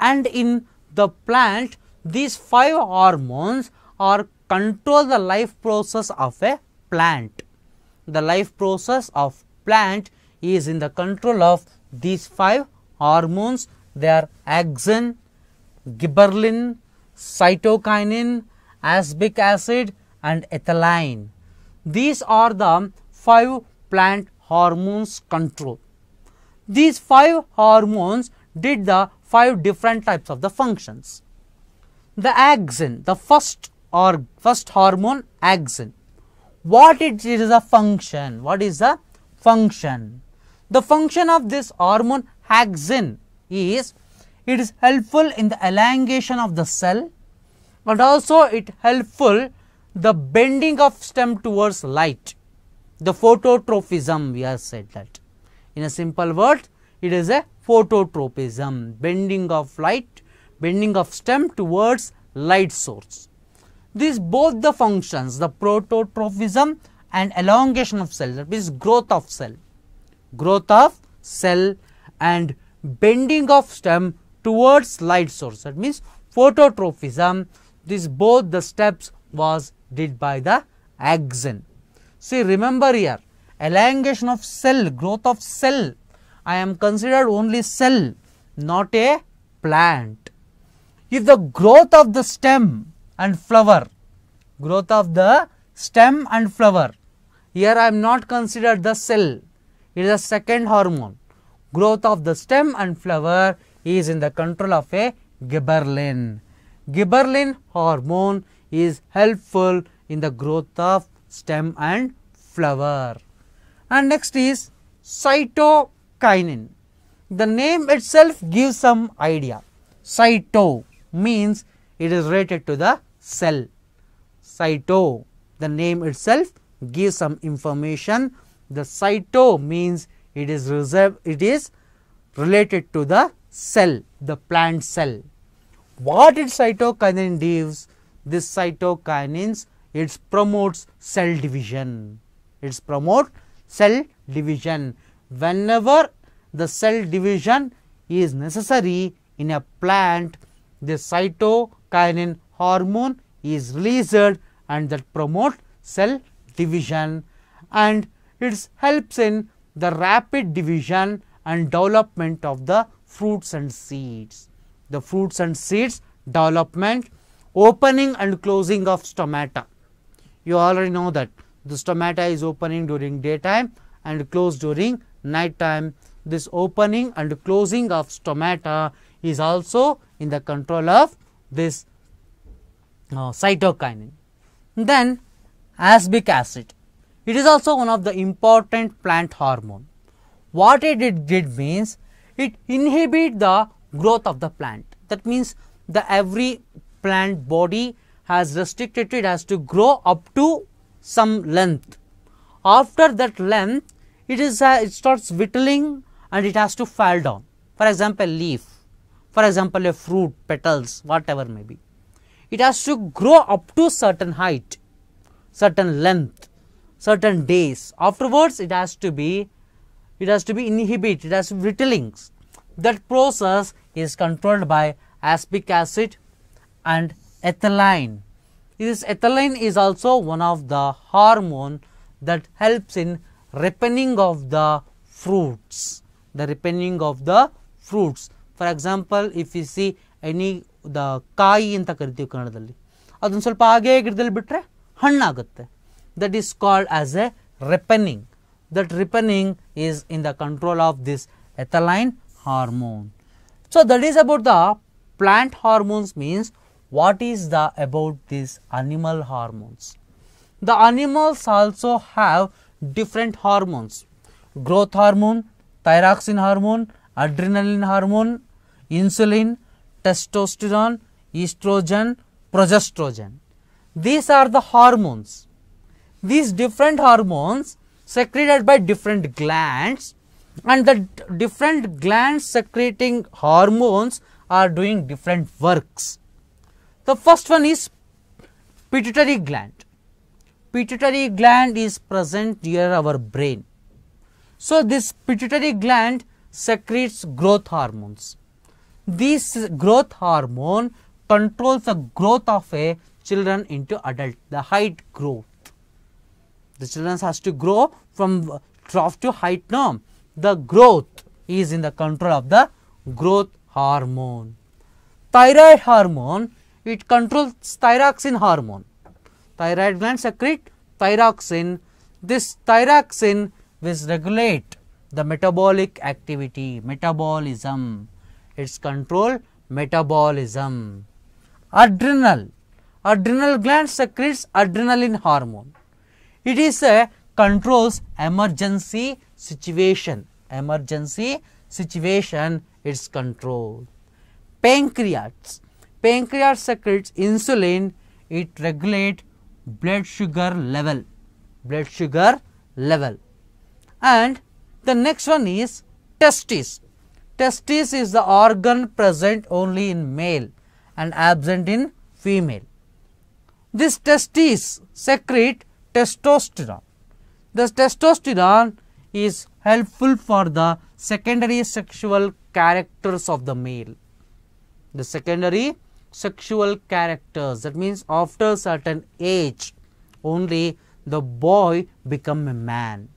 and in the plant these five hormones are control the life process of a plant. The life process of plant is in the control of these five hormones they are axin, gibberellin, cytokinin, aspic acid and ethylene. These are the five plant hormones control. These five hormones did the five different types of the functions. The axin, the first or first hormone axin. What it is a function? What is a function? The function of this hormone axin is it is helpful in the elongation of the cell, but also it helpful the bending of stem towards light. The phototrophism we have said that. In a simple word, it is a phototropism, bending of light, bending of stem towards light source. These both the functions, the prototropism and elongation of cell, that means growth of cell, growth of cell and bending of stem towards light source, that means phototropism. this both the steps was did by the axon. See remember here, elongation of cell, growth of cell I am considered only cell, not a plant. If the growth of the stem and flower, growth of the stem and flower, here I am not considered the cell, it is a second hormone. Growth of the stem and flower is in the control of a gibberlin. Gibberlin hormone is helpful in the growth of stem and flower. And next is cyto cytokinin. The name itself gives some idea. Cyto means it is related to the cell. Cyto, the name itself gives some information. The cyto means it is reserved, it is related to the cell, the plant cell. What it cytokinin gives? This cytokinins, it promotes cell division. It promotes cell division whenever the cell division is necessary in a plant, the cytokinin hormone is released and that promotes cell division and it helps in the rapid division and development of the fruits and seeds. The fruits and seeds development, opening and closing of stomata. You already know that the stomata is opening during daytime and closed during night time. This opening and closing of stomata is also in the control of this uh, cytokinin. Then ascorbic acid. It is also one of the important plant hormone. What it did means it inhibit the growth of the plant. That means the every plant body has restricted it has to grow up to some length. After that length, it is uh, it starts whittling and it has to fall down for example leaf for example a fruit petals whatever may be it has to grow up to certain height certain length certain days afterwards it has to be it has to be inhibited as whittlings that process is controlled by aspic acid and ethylene this ethylene is also one of the hormone that helps in ripening of the fruits the ripening of the fruits for example if you see any the kai anta karitiyo kannadalli adun solpa age gidadalli bitre hanna agutte that is called as a ripening that ripening is in the control of this ethylene hormone so that is about the plant hormones means what is the about these animal hormones the animals also have different hormones growth hormone, thyroxine hormone, adrenaline hormone, insulin, testosterone, estrogen, progesterone. These are the hormones. These different hormones secreted by different glands and the different glands secreting hormones are doing different works. The first one is pituitary gland pituitary gland is present near our brain. So, this pituitary gland secretes growth hormones. This growth hormone controls the growth of a children into adult, the height growth. The children has to grow from trough to height norm. The growth is in the control of the growth hormone. Thyroid hormone, it controls thyroxine hormone thyroid gland secrete thyroxin. This thyroxin is regulate the metabolic activity, metabolism, its control metabolism. Adrenal, adrenal gland secretes adrenaline hormone. It is a controls emergency situation, emergency situation its control. Pancreas, pancreas secretes insulin, it regulate blood sugar level blood sugar level and the next one is testes testes is the organ present only in male and absent in female this testes secrete testosterone this testosterone is helpful for the secondary sexual characters of the male the secondary sexual characters. That means after certain age only the boy become a man.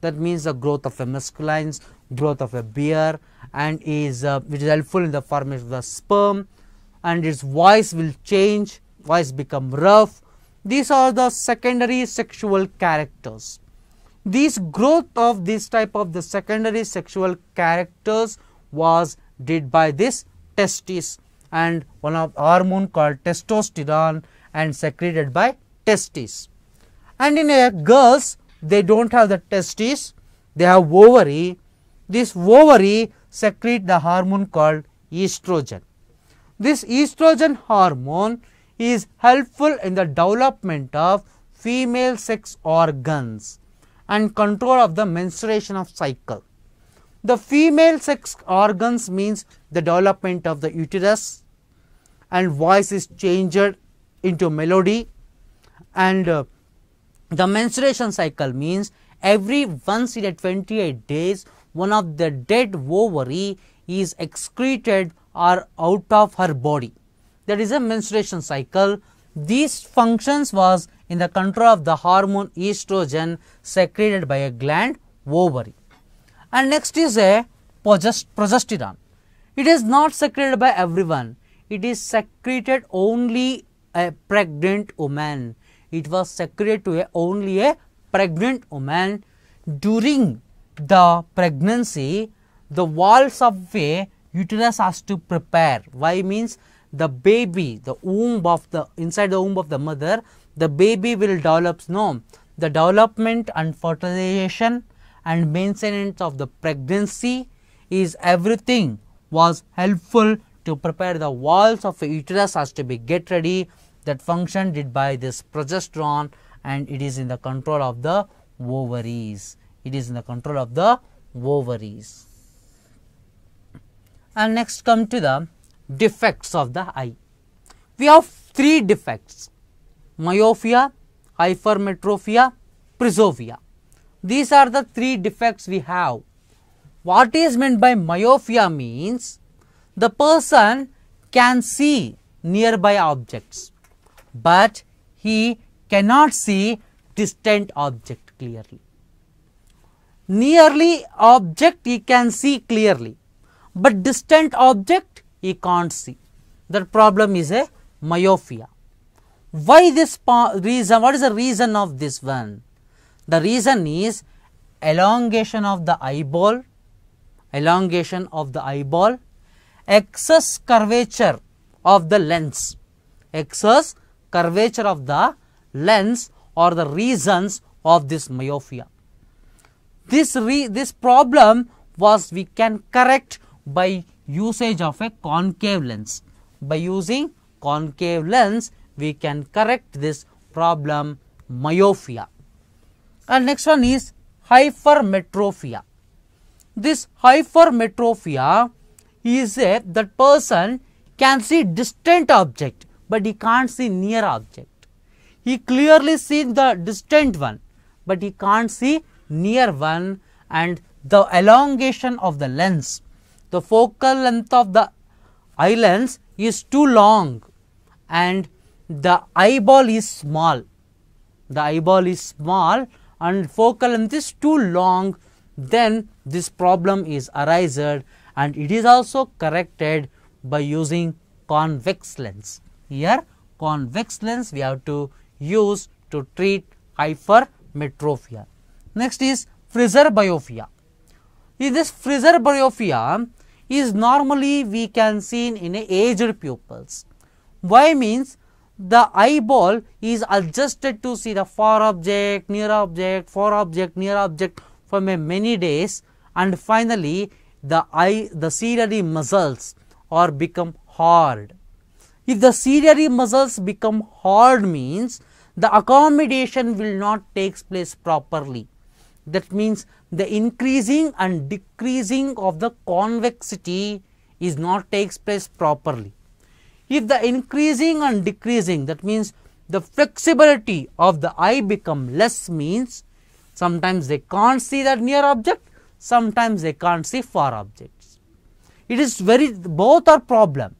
That means the growth of a masculine, growth of a beard and is uh, which is helpful in the formation of the sperm and its voice will change, voice become rough. These are the secondary sexual characters. This growth of this type of the secondary sexual characters was did by this testes and one of hormone called testosterone and secreted by testes. And in a girls, they don't have the testes, they have ovary. This ovary secrete the hormone called estrogen. This estrogen hormone is helpful in the development of female sex organs and control of the menstruation of cycle. The female sex organs means the development of the uterus and voice is changed into melody and uh, the menstruation cycle means every once in a 28 days one of the dead ovary is excreted or out of her body. That is a menstruation cycle. These functions was in the control of the hormone estrogen secreted by a gland ovary. And next is a progesterone. It is not secreted by everyone. It is secreted only a pregnant woman. It was secreted to a, only a pregnant woman. During the pregnancy, the walls of the uterus has to prepare. Why means the baby, the womb of the inside the womb of the mother, the baby will develop. No, the development and fertilization and maintenance of the pregnancy is everything was helpful to prepare the walls of the uterus as to be get ready that function did by this progesterone and it is in the control of the ovaries. It is in the control of the ovaries. And next come to the defects of the eye. We have three defects myopia, hypermetropia, presovia. These are the three defects we have. What is meant by myopia means the person can see nearby objects, but he cannot see distant object clearly. Nearly object he can see clearly, but distant object he can't see. That problem is a myopia. Why this reason? What is the reason of this one? The reason is elongation of the eyeball, elongation of the eyeball, excess curvature of the lens, excess curvature of the lens or the reasons of this myopia. This, re, this problem was we can correct by usage of a concave lens. By using concave lens, we can correct this problem myopia. And next one is hypermetropia. This hypermetropia is a that person can see distant object but he can't see near object. He clearly sees the distant one but he can't see near one and the elongation of the lens. The focal length of the eye lens is too long and the eyeball is small. The eyeball is small and focal length is too long, then this problem is arisen and it is also corrected by using convex lens. Here convex lens we have to use to treat hypermetropia. Next is Fraser biopia. In this Fraser biopia is normally we can seen in aged pupils. Why means the eyeball is adjusted to see the far object, near object, far object, near object for many days and finally the eye, the ciliary muscles or become hard. If the ciliary muscles become hard means the accommodation will not takes place properly. That means the increasing and decreasing of the convexity is not takes place properly. If the increasing and decreasing, that means the flexibility of the eye become less means sometimes they can't see that near object, sometimes they can't see far objects. It is very, both are problem.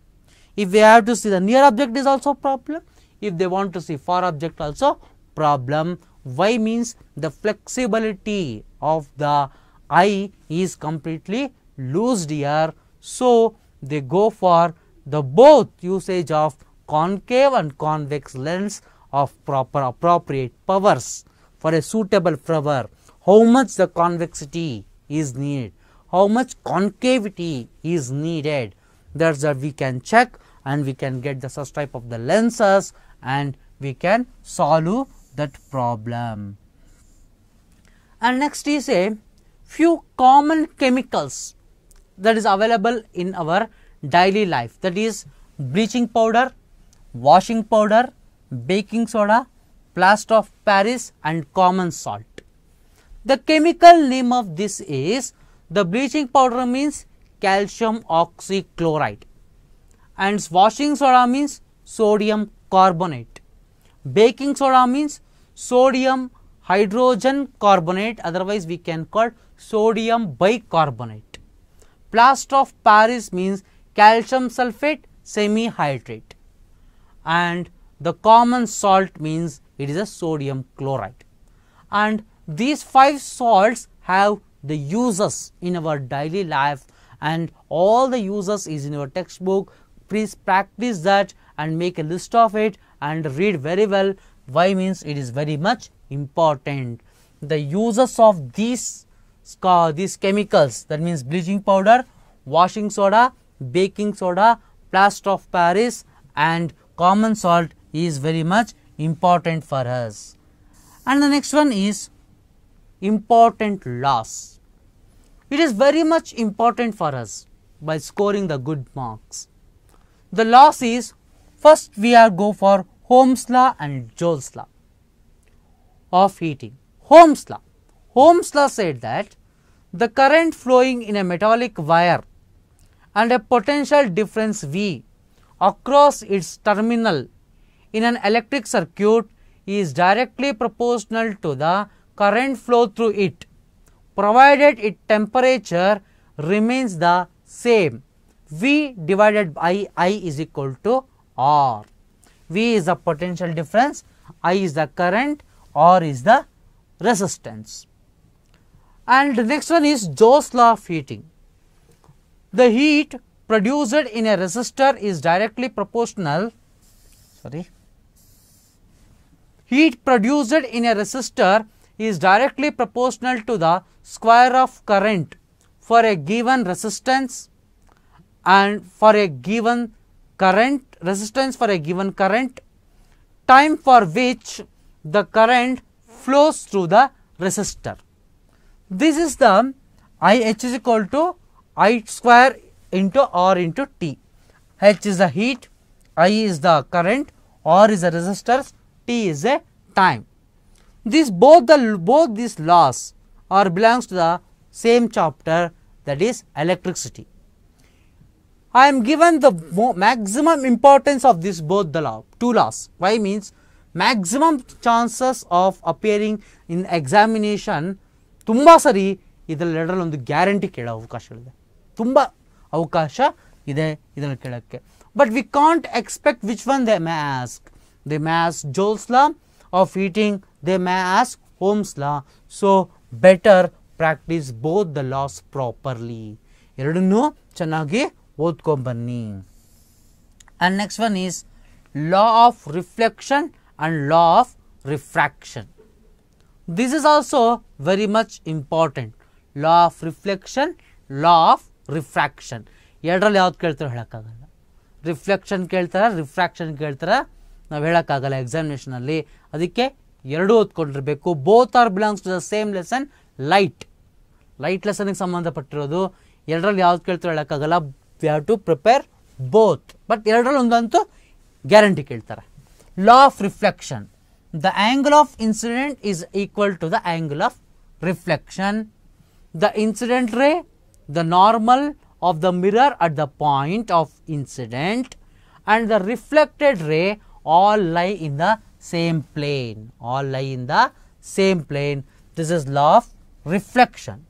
If they have to see the near object is also problem, if they want to see far object also problem. Why means the flexibility of the eye is completely loosed here. So, they go for the both usage of concave and convex lens of proper appropriate powers for a suitable flower. How much the convexity is needed, how much concavity is needed that's that we can check and we can get the such type of the lenses and we can solve that problem. And next is a few common chemicals that is available in our daily life that is bleaching powder, washing powder, baking soda, plaster of Paris and common salt. The chemical name of this is the bleaching powder means calcium oxychloride and washing soda means sodium carbonate. Baking soda means sodium hydrogen carbonate otherwise we can call sodium bicarbonate. Plaster of Paris means calcium sulfate semihydrate and the common salt means it is a sodium chloride. And these five salts have the uses in our daily life and all the uses is in your textbook. Please practice that and make a list of it and read very well. Why means it is very much important. The uses of these, these chemicals that means bleaching powder, washing soda, baking soda, plaster of Paris and common salt is very much important for us. And the next one is important loss. It is very much important for us by scoring the good marks. The loss is first we are go for Holmes law and Joule's law of heating. Holmes law. Holmes law said that the current flowing in a metallic wire and a potential difference V across its terminal in an electric circuit is directly proportional to the current flow through it provided its temperature remains the same. V divided by I is equal to R. V is the potential difference, I is the current, R is the resistance. And the next one is Joule's law of heating the heat produced in a resistor is directly proportional sorry heat produced in a resistor is directly proportional to the square of current for a given resistance and for a given current resistance for a given current time for which the current flows through the resistor. This is the I h is equal to I square into R into T. H is the heat, I is the current, R is the resistors, T is a time. These both the both these laws are belongs to the same chapter that is electricity. I am given the maximum importance of this both the law two laws. Why means maximum chances of appearing in examination ತುಂಬಾ ಸರಿ ಇದೆರಡರಲ್ಲಿ ಒಂದು guarantee ಕೇಳೋ ಅವಕಾಶಗಳಿದೆ तुम्हाश है but we can't expect which one they may ask they may ask Joule's law of heating they may ask Ohm's law so better practise both the laws properly एरू चेना ओदको बनी and next one is law of reflection and law of refraction this is also very much important law of reflection law of refraction ಎರಡರಲ್ಲಿ ಯಾವ್ದು ಕೇಳ್ತಾರೋ ಹೇಳೋಕ್ಕಾಗಲ್ಲ reflection ಕೇಳ್ತಾರೆ refraction ಕೇಳ್ತಾರೆ ನಾವು ಹೇಳೋಕ್ಕಾಗಲ್ಲ ಎಕ್ಸಾಮಿನೇಷನಲ್ಲಿ ಅದಕ್ಕೆ ಎರಡೂ ಓದ್ಕೊಂಡಿರಬೇಕು both are belongs to the same lesson light light ಲೆಸನಿಗೆ ಸಂಬಂಧಪಟ್ಟಿರೋದು ಎರಡರಲ್ಲಿ ಯಾವ್ದು ಕೇಳ್ತಾರೋ ಹೇಳೋಕ್ಕಾಗಲ್ಲ we have to prepare both but ಎರಡರಲ್ಲಿ ಒಂದಂತೂ ಗ್ಯಾರಂಟಿ ಕೇಳ್ತಾರೆ law of reflection the angle of incident is equal to the angle of reflection the incident ray the normal of the mirror at the point of incident and the reflected ray all lie in the same plane, all lie in the same plane. This is law of reflection.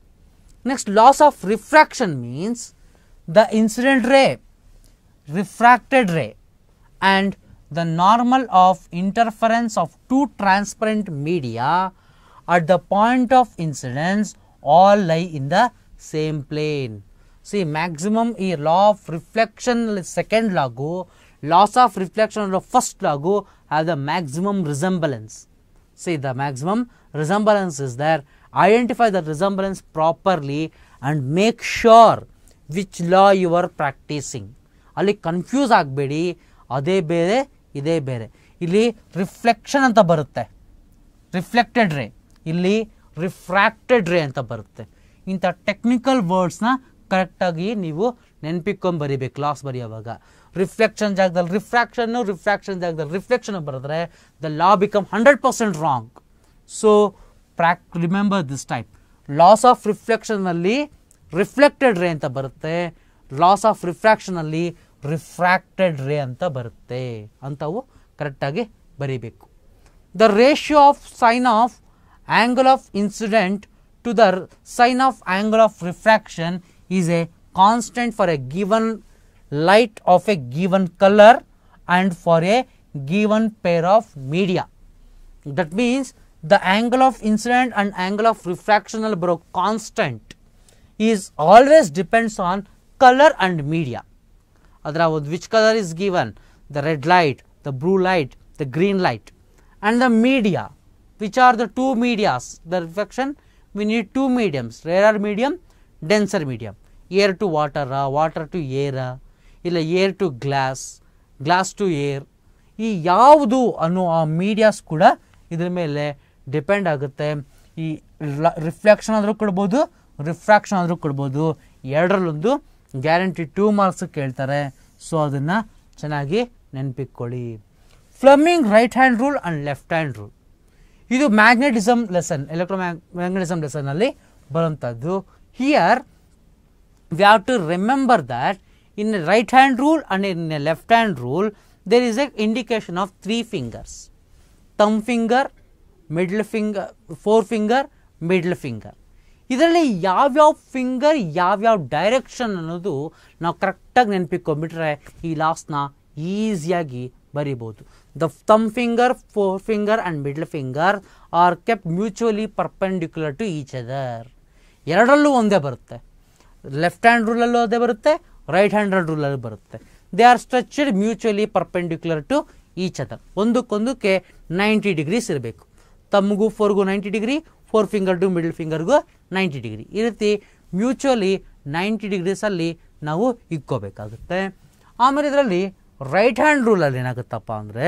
Next, loss of refraction means the incident ray, refracted ray and the normal of interference of two transparent media at the point of incidence all lie in the same plane see maximum ಈ law of reflection second ಲಾಗು laws of reflection ಅನ್ನೋ first ಲಾಗು have the maximum resemblance see the maximum resemblance is there identify the resemblance properly and make sure which law your are practising ಅಲ್ಲಿ confuse ಆಗಬೇಡಿ ಅದೇ ಬೇರೆ ಇದೇ ಬೇರೆ ಇಲ್ಲಿ ರಿಫ್ಲೆಕ್ಷನ್ ಅಂತ ಬರುತ್ತೆ ರಿಫ್ಲೆಕ್ಟೆಡ್ ರೇ ಇಲ್ಲಿ ರಿಫ್ರ್ಯಾಕ್ಟೆಡ್ ರೇ ಅಂತ ಬರುತ್ತೆ ಇಂಥ ಟೆಕ್ನಿಕಲ್ ವರ್ಡ್ಸ್ನ ಕರೆಕ್ಟಾಗಿ ನೀವು ನೆನ್ಪಿಕೊಂಡು ಬರೀಬೇಕು ಕ್ಲಾಸ್ ಬರೆಯೋವಾಗ ರಿಫ್ಲೆಕ್ಷನ್ ಜಾಗದಲ್ಲಿ ರಿಫ್ರಾಕ್ಷನ್ನು ರಿಫ್ರಾಕ್ಷನ್ ಜಾಗದಲ್ಲಿ ರಿಫ್ಲೆಕ್ಷನ್ ಬರೆದ್ರೆ the law become hundred percent wrong so ಪ್ರಾಕ್ remember this type laws of ರಿಫ್ಲೆಕ್ಷನ್ನಲ್ಲಿ ರಿಫ್ಲೆಕ್ಟೆಡ್ ರೇ ಅಂತ ಬರುತ್ತೆ ಲಾಸ್ ಆಫ್ ರಿಫ್ರಾಕ್ಷನಲ್ಲಿ ರಿಫ್ರಾಕ್ಟೆಡ್ ರೇ ಅಂತ ಬರುತ್ತೆ ಅಂತವು ಕರೆಕ್ಟಾಗಿ ಬರೀಬೇಕು the ratio of sine of angle of incident to the sine of angle of refraction is a constant for a given light of a given color and for a given pair of media. That means the angle of incident and angle of refraction are constant is always depends on color and media. which color is given? The red light, the blue light, the green light and the media. Which are the two medias? The refraction we need two mediums rarer medium denser medium air to water water to air ಇಲ್ಲ air to glass glass to air ಈ ಯಾವುದು ಅನ್ನೋ ಆ medias ಕೂಡ ಇದ್ರ ಮೇಲೆ depend ಆಗುತ್ತೆ ಈ ರಿಫ್ಲೆಕ್ಷನ್ ಆದರೂ ಕೊಡ್ಬೋದು ರಿಫ್ರಾಕ್ಷನ್ ಆದರೂ ಕೊಡ್ಬೋದು ಎರಡರಲ್ಲೊಂದು ಗ್ಯಾರಂಟಿ ಟೂ ಮಾರ್ಕ್ಸ್ ಕೇಳ್ತಾರೆ ಸೊ ಅದನ್ನು ಚೆನ್ನಾಗಿ ನೆನಪಿಕ್ಕೊಳ್ಳಿ Fleming right hand rule and left hand rule ಇದು ಮ್ಯಾಗ್ನೆಟಿಸಮ್ ಲೆಸನ್ ಲೆಸನ್ ಲೆಸನ್ನಲ್ಲಿ ಬರುವಂಥದ್ದು here we have to remember that in a right hand rule and in a left hand rule there is a indication of three fingers thumb finger middle finger forefinger middle finger ಇದರಲ್ಲಿ ಯಾವ್ಯಾವ finger ಯಾವ್ಯಾವ direction ಅನ್ನೋದು ನಾವು ಕರೆಕ್ಟಾಗಿ ನೆನಪಿಕೊಂಡ್ಬಿಟ್ರೆ ಈ ಲಾಸ್ನ ಈಸಿಯಾಗಿ ಬರಿಬೋದು The thumb finger, forefinger and middle finger are kept mutually perpendicular to each other. ಎರಡರಲ್ಲೂ ಒಂದೇ ಬರುತ್ತೆ ಲೆಫ್ಟ್ ಹ್ಯಾಂಡ್ ರೂಲಲ್ಲೂ ಅದೇ ಬರುತ್ತೆ ರೈಟ್ ಹ್ಯಾಂಡ್ ರೂಲಲ್ಲಿ ಬರುತ್ತೆ they are stretched mutually perpendicular to each other ಒಂದಕ್ಕೊಂದಕ್ಕೆ ನೈಂಟಿ ಡಿಗ್ರೀಸ್ ಇರಬೇಕು ತಮ್ಗೂ ಫೋರ್ಗೂ ninety degree forefinger to middle ಫಿಂಗರ್ಗೂ ನೈಂಟಿ ಡಿಗ್ರಿ ಈ ರೀತಿ ಮ್ಯೂಚುವಲಿ ನೈಂಟಿ ಡಿಗ್ರೀಸಲ್ಲಿ ನಾವು ಇಕ್ಕೋಬೇಕಾಗುತ್ತೆ ಆಮೇಲೆ ಇದರಲ್ಲಿ ರೈಟ್ ಹ್ಯಾಂಡ್ ರೂಲಲ್ಲಿ ಏನಾಗುತ್ತಪ್ಪ ಅಂದರೆ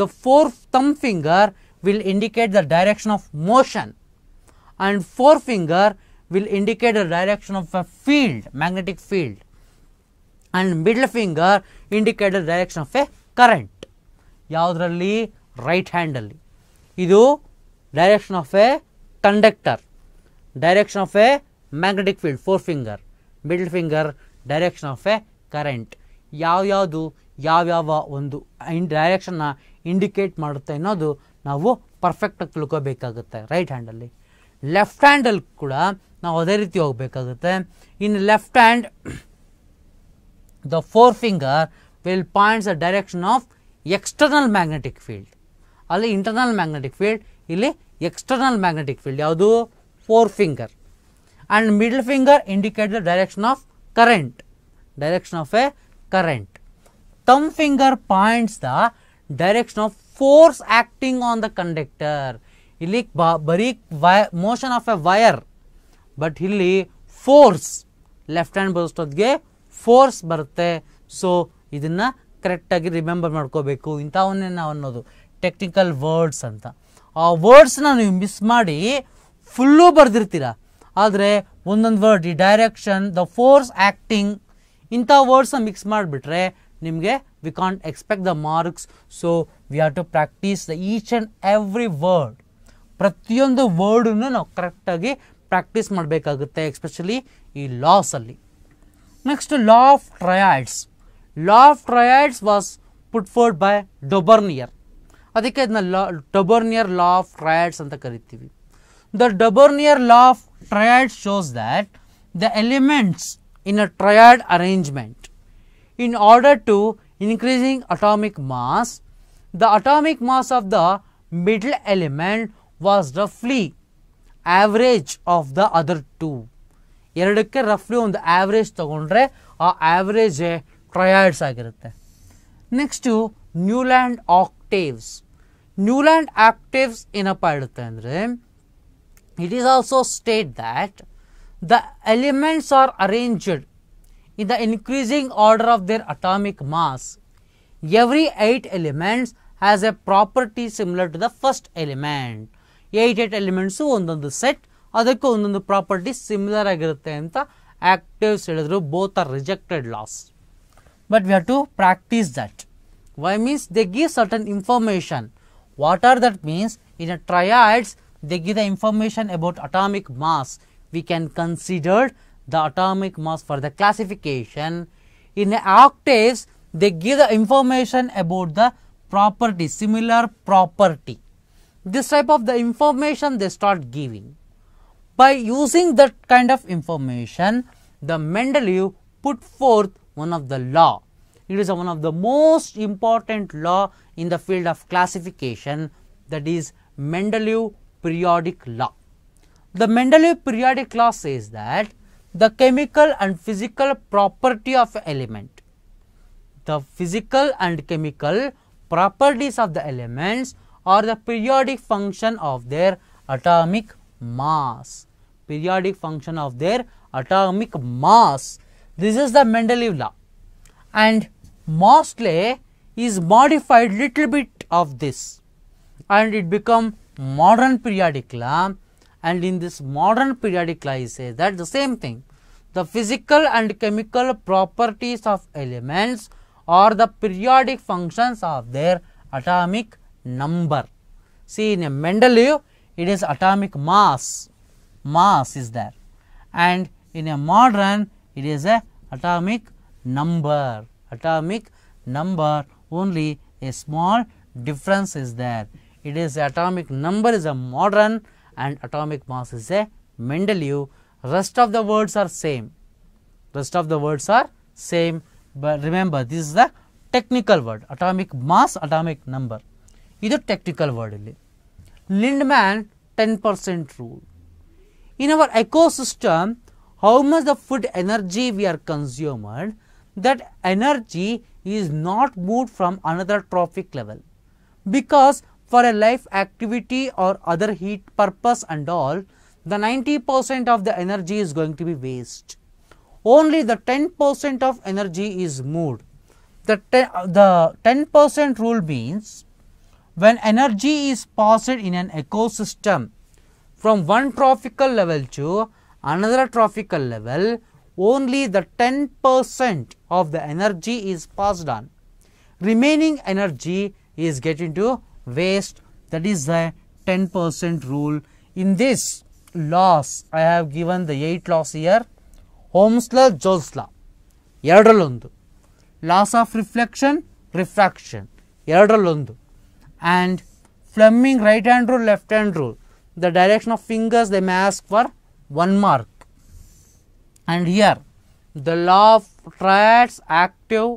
the fore thumb finger will indicate the direction of motion and forefinger will indicate the direction of a field magnetic field and middle finger indicate the direction of a current ಯಾವುದರಲ್ಲಿ right ಹ್ಯಾಂಡಲ್ಲಿ ಇದು direction of a conductor direction of a magnetic field forefinger middle finger direction of a current ಯಾವ್ಯಾವುದು ಯಾವ್ಯಾವ ಒಂದು ಇನ್ ಡೈರೆಕ್ಷನ್ನ indicate ಮಾಡುತ್ತೆ ಅನ್ನೋದು ನಾವು ಪರ್ಫೆಕ್ಟಾಗಿ ತಿಳ್ಕೋಬೇಕಾಗುತ್ತೆ ರೈಟ್ ಹ್ಯಾಂಡಲ್ಲಿ ಲೆಫ್ಟ್ ಹ್ಯಾಂಡಲ್ಲಿ ಕೂಡ ನಾವು ಅದೇ ರೀತಿ ಹೋಗಬೇಕಾಗುತ್ತೆ in left hand the forefinger will points the direction of external magnetic field ಅಲ್ಲಿ ಇಂಟರ್ನಲ್ ಮ್ಯಾಗ್ನೆಟಿಕ್ ಫೀಲ್ಡ್ ಇಲ್ಲಿ ಎಕ್ಸ್ಟರ್ನಲ್ ಮ್ಯಾಗ್ನೆಟಿಕ್ ಫೀಲ್ಡ್ ಯಾವುದು forefinger and middle finger indicate the direction of current direction of a current thumb finger points the direction of force acting on the conductor ಇಲ್ಲಿ ಬರೀ ವೈ motion of a wire but ಇಲ್ಲಿ force left hand ಬಳಸೋದ್ಗೆ force ಬರುತ್ತೆ so ಇದನ್ನು ಕರೆಕ್ಟಾಗಿ remember ಮಾಡ್ಕೋಬೇಕು ಇಂಥವನ್ನೇ ನಾವು ಅನ್ನೋದು ಟೆಕ್ನಿಕಲ್ ವರ್ಡ್ಸ್ ಅಂತ ಆ ವರ್ಡ್ಸ್ನ ನೀವು ಮಿಸ್ ಮಾಡಿ ಫುಲ್ಲು ಬರೆದಿರ್ತೀರ ಆದರೆ ಒಂದೊಂದು ವರ್ಡ್ ಈ ಡೈರೆಕ್ಷನ್ ದ ಫೋರ್ಸ್ ಆ್ಯಕ್ಟಿಂಗ್ ಇಂಥ ವರ್ಡ್ಸನ್ನ ಮಿಕ್ಸ್ ಮಾಡಿಬಿಟ್ರೆ ನಿಮಗೆ we can't expect the marks so we have to practise the each and every word ಪ್ರತಿಯೊಂದು ವರ್ಡನ್ನು ನಾವು ಕರೆಕ್ಟಾಗಿ ಪ್ರಾಕ್ಟೀಸ್ ಮಾಡಬೇಕಾಗುತ್ತೆ ಎಕ್ಸ್ಪೆಷಲಿ ಈ ಲಾಸಲ್ಲಿ next law of triads law of triads was put forth by Dobereiner ಅದಕ್ಕೆ ಅದನ್ನ law Dobereiner law of triads ಅಂತ ಕರಿತೀವಿ the Dobereiner law of triads shows that the elements in a triad arrangement in order to increasing atomic mass, the atomic mass of the middle element was roughly average of the other two. ಎರಡಕ್ಕೆ ರಫ್ಲಿ ಒಂದು average ತಗೊಂಡ್ರೆ ಆ average triads ಆಗಿರುತ್ತೆ next Newland octaves Newland octaves ಏನಪ್ಪ ಹೇಳುತ್ತೆ ಅಂದರೆ it is also state that the elements are arranged in the increasing order of their atomic mass. Every eight elements has a property similar to the first element. Eight eight elements on the set, other on the property similar agarthenta active cellular both are rejected last. But we have to practice that. Why means they give certain information. What are that means? In a triads, they give the information about atomic mass. We can consider the atomic mass for the classification. In octaves, they give the information about the property, similar property. This type of the information they start giving. By using that kind of information, the Mendeleev put forth one of the law. It is one of the most important law in the field of classification that is Mendeleev periodic law. The Mendeleev periodic law says that the chemical and physical property of element. The physical and chemical properties of the elements are the periodic function of their atomic mass. Periodic function of their atomic mass. This is the Mendeleev law. And mostly is modified little bit of this and it become modern periodic law and in this modern periodic law that the same thing the physical and chemical properties of elements are the periodic functions of their atomic number. See in a Mendeleev it is atomic mass, mass is there and in a modern it is a atomic number, atomic number only a small difference is there. It is atomic number is a modern and atomic mass is a Mendeleev. Rest of the words are same. Rest of the words are same. But remember, this is a technical word. Atomic mass, atomic number. This is technical word. Lindman 10% rule. In our ecosystem, how much of food energy we are consumed, that energy is not moved from another trophic level. Because for a life activity or other heat purpose and all, the 90% of the energy is going to be waste. Only the 10% of energy is moved. The 10% rule means when energy is passed in an ecosystem from one trophical level to another trophical level, only the 10% of the energy is passed on. Remaining energy is getting to waste that is the 10 percent rule in this loss i have given the eight loss here ohms law joules law erdalundu loss of reflection refraction erdalundu and fleming right hand rule left hand rule the direction of fingers they may ask for one mark and here the law of triads active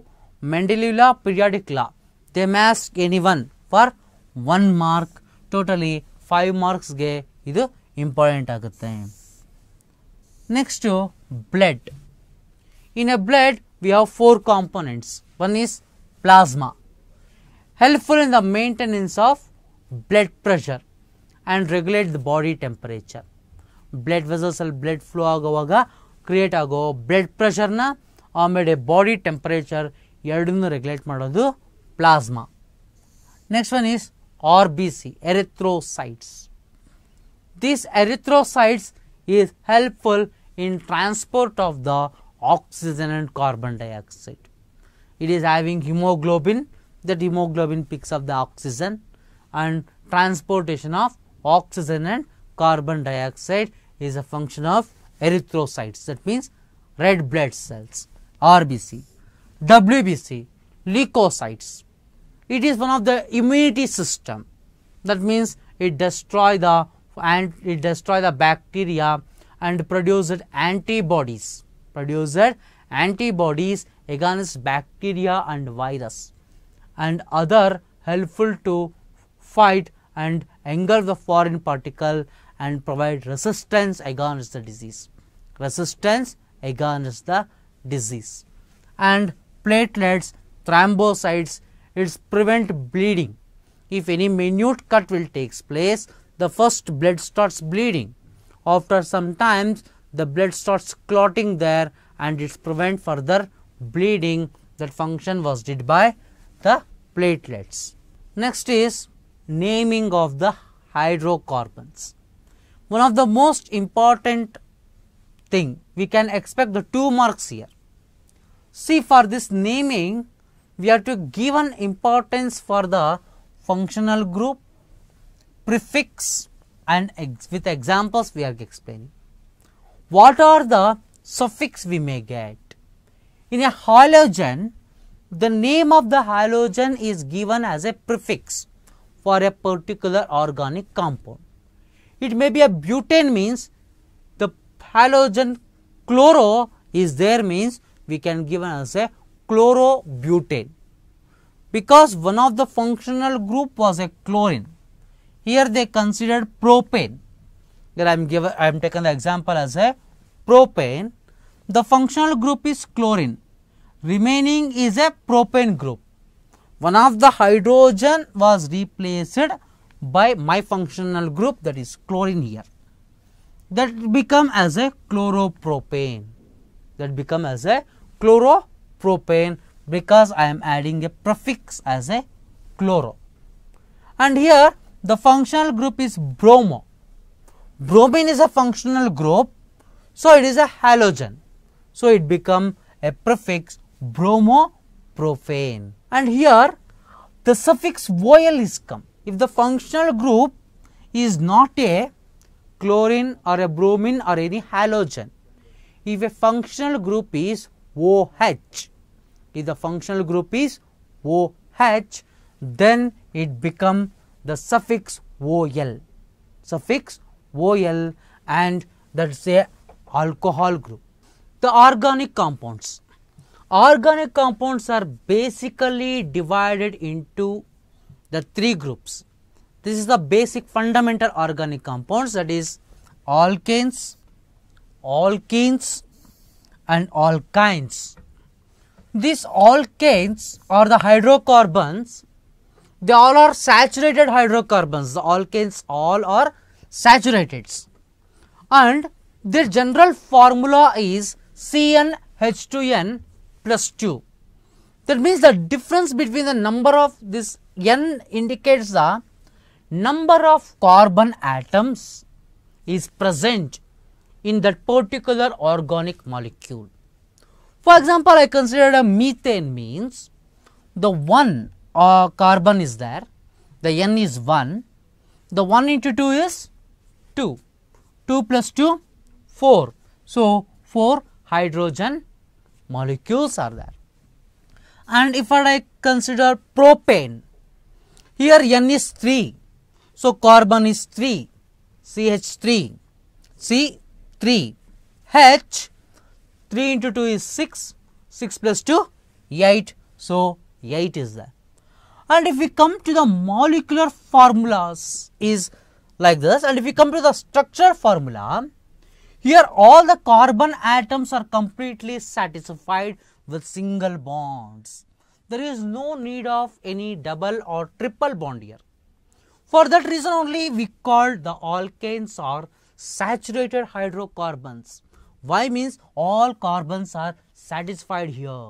mendeley law periodic law they may ask anyone for one mark totally five marks it important आगते next blood in a blood we have four components one is plasma helpful in the maintenance of blood pressure and regulate the body temperature blood vessel blood flow आगोवा create आगो blood प्रेशरन आम body temperature regulate regulate plasma next one is RBC, erythrocytes. These erythrocytes is helpful in transport of the oxygen and carbon dioxide. It is having hemoglobin, that hemoglobin picks up the oxygen and transportation of oxygen and carbon dioxide is a function of erythrocytes that means red blood cells RBC, WBC, leukocytes it is one of the immunity system. That means, it destroy the and it destroy the bacteria and produce antibodies, produce antibodies against bacteria and virus and other helpful to fight and engulf the foreign particle and provide resistance against the disease, resistance against the disease. And platelets, thrombocytes it's prevent bleeding. If any minute cut will takes place, the first blood starts bleeding. After some time, the blood starts clotting there and it's prevent further bleeding. That function was did by the platelets. Next is naming of the hydrocarbons. One of the most important thing we can expect the two marks here. See for this naming we have to give an importance for the functional group, prefix and ex with examples we are explaining. What are the suffix we may get? In a halogen, the name of the halogen is given as a prefix for a particular organic compound. It may be a butane means the halogen chloro is there means we can give as a chlorobutane because one of the functional group was a chlorine. Here they considered propane. Here I am given I am taken the example as a propane. The functional group is chlorine. Remaining is a propane group. One of the hydrogen was replaced by my functional group that is chlorine here. That become as a chloropropane. That become as a chloropropane propane because I am adding a prefix as a chloro. And here the functional group is bromo. Bromine is a functional group, so it is a halogen. So it become a prefix bromo propane. And here the suffix -yl is come. If the functional group is not a chlorine or a bromine or any halogen, if a functional group is OH. If the functional group is OH, then it become the suffix OL, suffix OL and that's a alcohol group. The organic compounds. Organic compounds are basically divided into the three groups. This is the basic fundamental organic compounds that is alkanes, alkenes and all kinds. These all kinds are the hydrocarbons. They all are saturated hydrocarbons. The alkanes all are saturated. And their general formula is CnH2n plus 2. That means the difference between the number of this n indicates the number of carbon atoms is present in that particular organic molecule. For example, I considered a methane means the 1 uh, carbon is there, the n is 1, the 1 into 2 is 2, 2 plus 2 4. So, 4 hydrogen molecules are there. And if I consider propane, here n is 3, so carbon is 3, CH3, see. 3. H 3 into 2 is 6, 6 plus 2 8. So, 8 is there. And if we come to the molecular formulas is like this and if we come to the structure formula, here all the carbon atoms are completely satisfied with single bonds. There is no need of any double or triple bond here. For that reason only we called the alkanes or saturated hydrocarbons. Y means all carbons are satisfied here.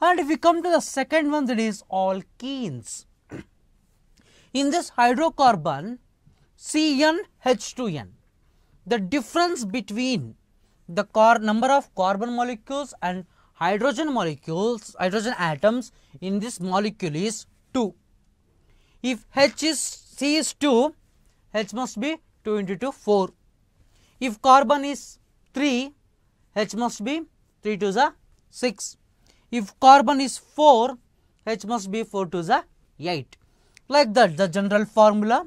And if we come to the second one that is alkenes. In this hydrocarbon CnH2n, the difference between the number of carbon molecules and hydrogen molecules, hydrogen atoms in this molecule is 2. If H is C is 2, H must be 2 into 2, 4. If carbon is 3, H must be 3 to the 6. If carbon is 4, H must be 4 to the 8. Like that the general formula.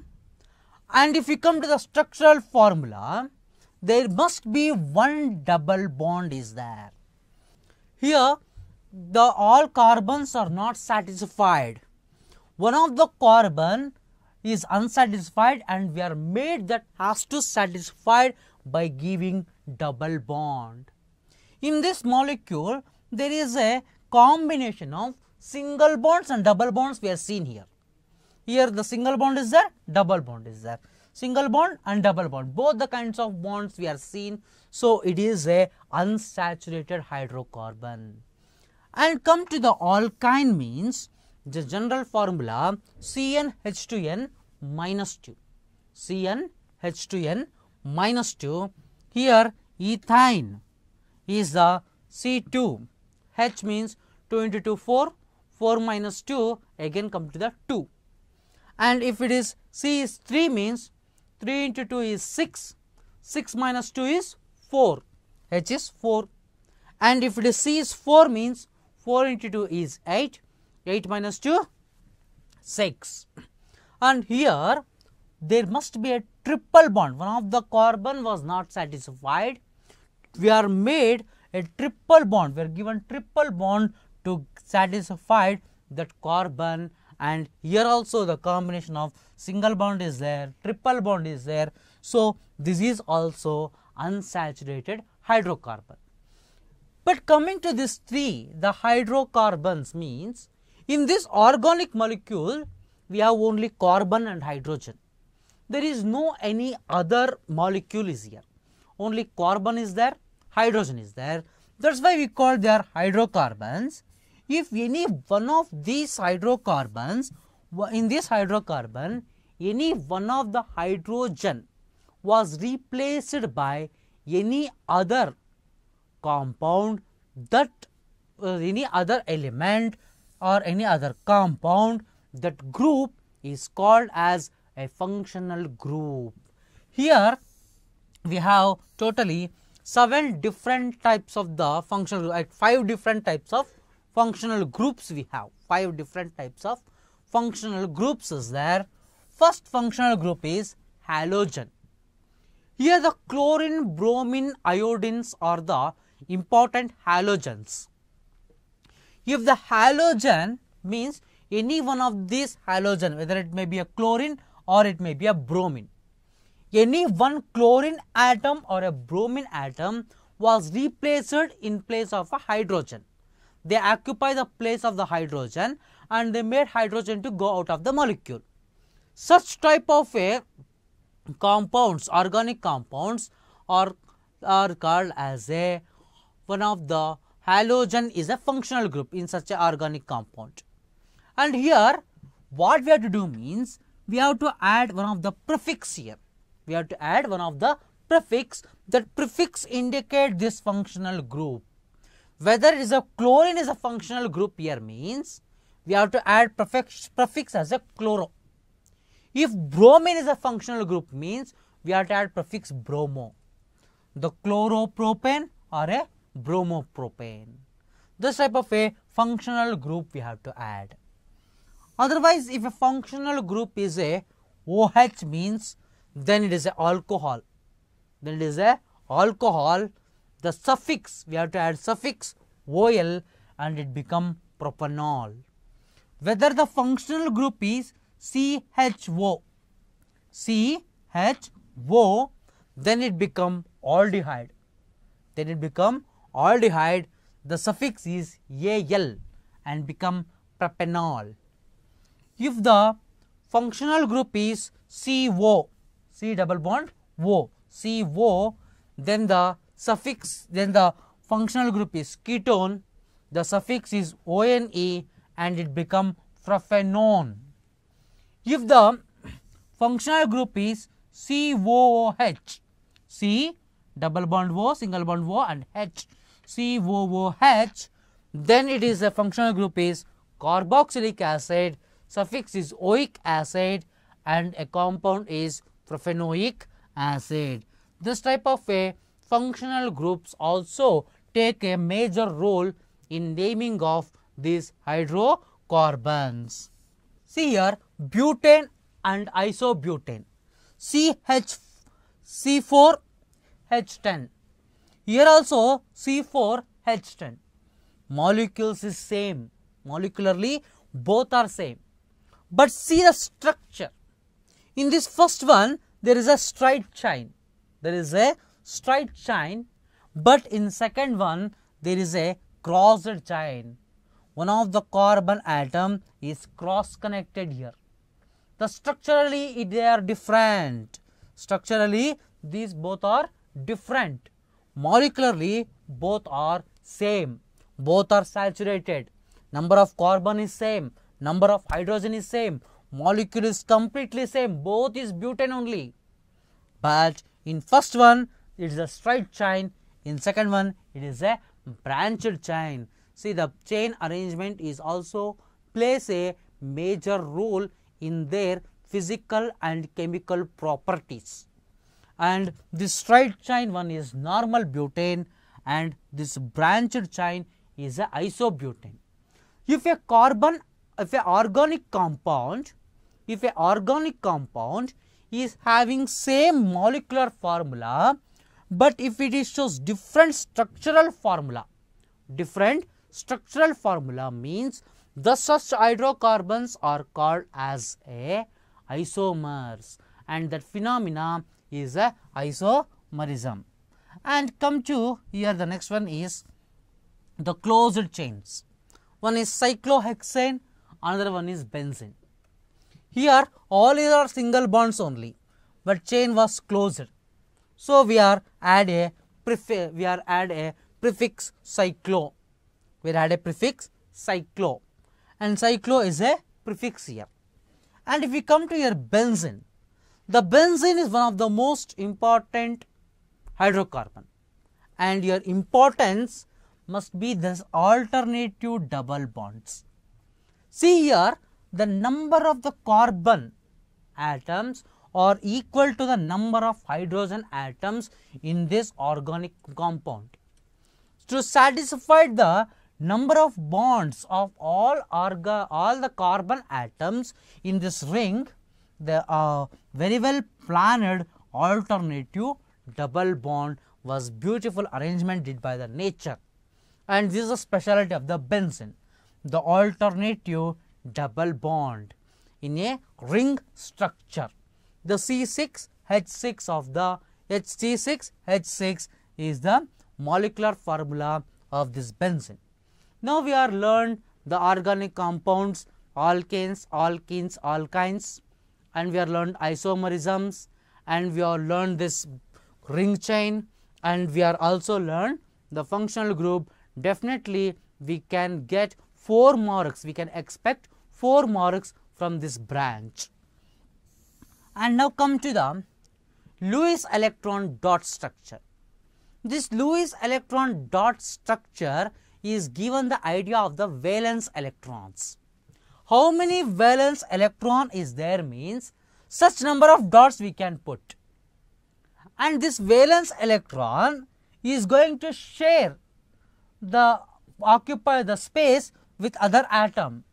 And if we come to the structural formula, there must be one double bond is there. Here the all carbons are not satisfied. One of the carbon is unsatisfied and we are made that has to satisfied by giving double bond. In this molecule, there is a combination of single bonds and double bonds we are seen here. Here the single bond is there, double bond is there. Single bond and double bond, both the kinds of bonds we are seen. So, it is a unsaturated hydrocarbon. And come to the alkyne means the general formula CnH2n minus 2, CnH2n minus 2. Here ethane is the C2, H means 2 into 2 4, 4 minus 2 again come to the 2. And if it is C is 3 means 3 into 2 is 6, 6 minus 2 is 4, H is 4. And if it is C is 4 means 4 into 2 is 8, 8 minus 2 6 and here there must be a triple bond one of the carbon was not satisfied we are made a triple bond we are given triple bond to satisfy that carbon and here also the combination of single bond is there triple bond is there so this is also unsaturated hydrocarbon but coming to this three the hydrocarbons means in this organic molecule, we have only carbon and hydrogen. There is no any other molecule is here. Only carbon is there, hydrogen is there. That is why we call they are hydrocarbons. If any one of these hydrocarbons, in this hydrocarbon, any one of the hydrogen was replaced by any other compound that uh, any other element or any other compound, that group is called as a functional group. Here we have totally seven different types of the functional like five different types of functional groups we have five different types of functional groups is there first functional group is halogen here the chlorine bromine iodines are the important halogens if the halogen means any one of these halogen whether it may be a chlorine or it may be a bromine. Any one chlorine atom or a bromine atom was replaced in place of a hydrogen. They occupy the place of the hydrogen and they made hydrogen to go out of the molecule. Such type of a compounds, organic compounds are, are called as a one of the halogen is a functional group in such a organic compound. And here what we have to do means we have to add one of the prefix here. We have to add one of the prefix that prefix indicate this functional group. Whether it is a chlorine is a functional group here means we have to add prefix, prefix as a chloro. If bromine is a functional group means we have to add prefix bromo. The chloropropane propane a bromopropane. This type of a functional group we have to add. Otherwise, if a functional group is a OH means then it is an alcohol. Then it is a alcohol. The suffix we have to add suffix OL and it become propanol. Whether the functional group is CHO, CHO, then it become aldehyde. Then it become aldehyde, the suffix is al and become propanol. If the functional group is CO, C double bond O, CO, then the suffix, then the functional group is ketone, the suffix is ONE and it become propanone. If the functional group is COOH, C double bond O, single bond O and H, COOH, then it is a functional group is carboxylic acid, suffix is oic acid and a compound is propanoic acid. This type of a functional groups also take a major role in naming of these hydrocarbons. See here butane and isobutane CH C4H10 here also C4H10. Molecules is same. Molecularly, both are same. But see the structure. In this first one, there is a straight chain. There is a straight chain. But in second one, there is a crossed chain. One of the carbon atom is cross-connected here. The structurally, they are different. Structurally, these both are different molecularly both are same both are saturated number of carbon is same number of hydrogen is same molecule is completely same both is butane only but in first one it is a straight chain in second one it is a branched chain see the chain arrangement is also plays a major role in their physical and chemical properties and this straight chain one is normal butane and this branched chain is a isobutane. If a carbon, if a organic compound, if a organic compound is having same molecular formula, but if it shows different structural formula, different structural formula means the such hydrocarbons are called as a isomers and that phenomena is a isomerism. And come to here the next one is the closed chains. One is cyclohexane, another one is benzene. Here all these are single bonds only, but chain was closed. So we are add a prefix we are add a prefix cyclo. We add a prefix cyclo and cyclo is a prefix here. And if we come to your benzene, the benzene is one of the most important hydrocarbon and your importance must be this alternative double bonds. See here the number of the carbon atoms are equal to the number of hydrogen atoms in this organic compound. To satisfy the number of bonds of all, all the carbon atoms in this ring, the uh, very well planned alternative double bond was beautiful arrangement did by the nature and this is a specialty of the benzene the alternative double bond in a ring structure the C6H6 of the HC6H6 is the molecular formula of this benzene. Now, we are learned the organic compounds, alkanes, alkenes, alkynes and we have learned isomerisms and we have learned this ring chain and we are also learned the functional group definitely we can get 4 marks we can expect 4 marks from this branch and now come to the Lewis electron dot structure this Lewis electron dot structure is given the idea of the valence electrons how many valence electron is there means such number of dots we can put. And this valence electron is going to share the occupy the space with other atom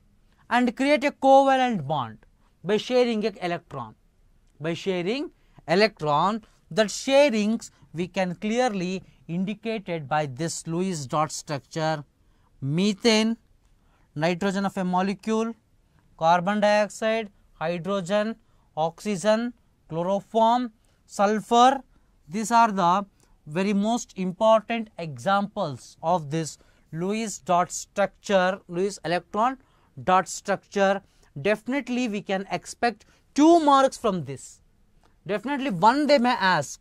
and create a covalent bond by sharing an electron. By sharing electron that sharings we can clearly indicated by this Lewis dot structure methane nitrogen of a molecule carbon dioxide, hydrogen, oxygen, chloroform, sulfur. These are the very most important examples of this Lewis dot structure, Lewis electron dot structure. Definitely we can expect two marks from this. Definitely one they may ask,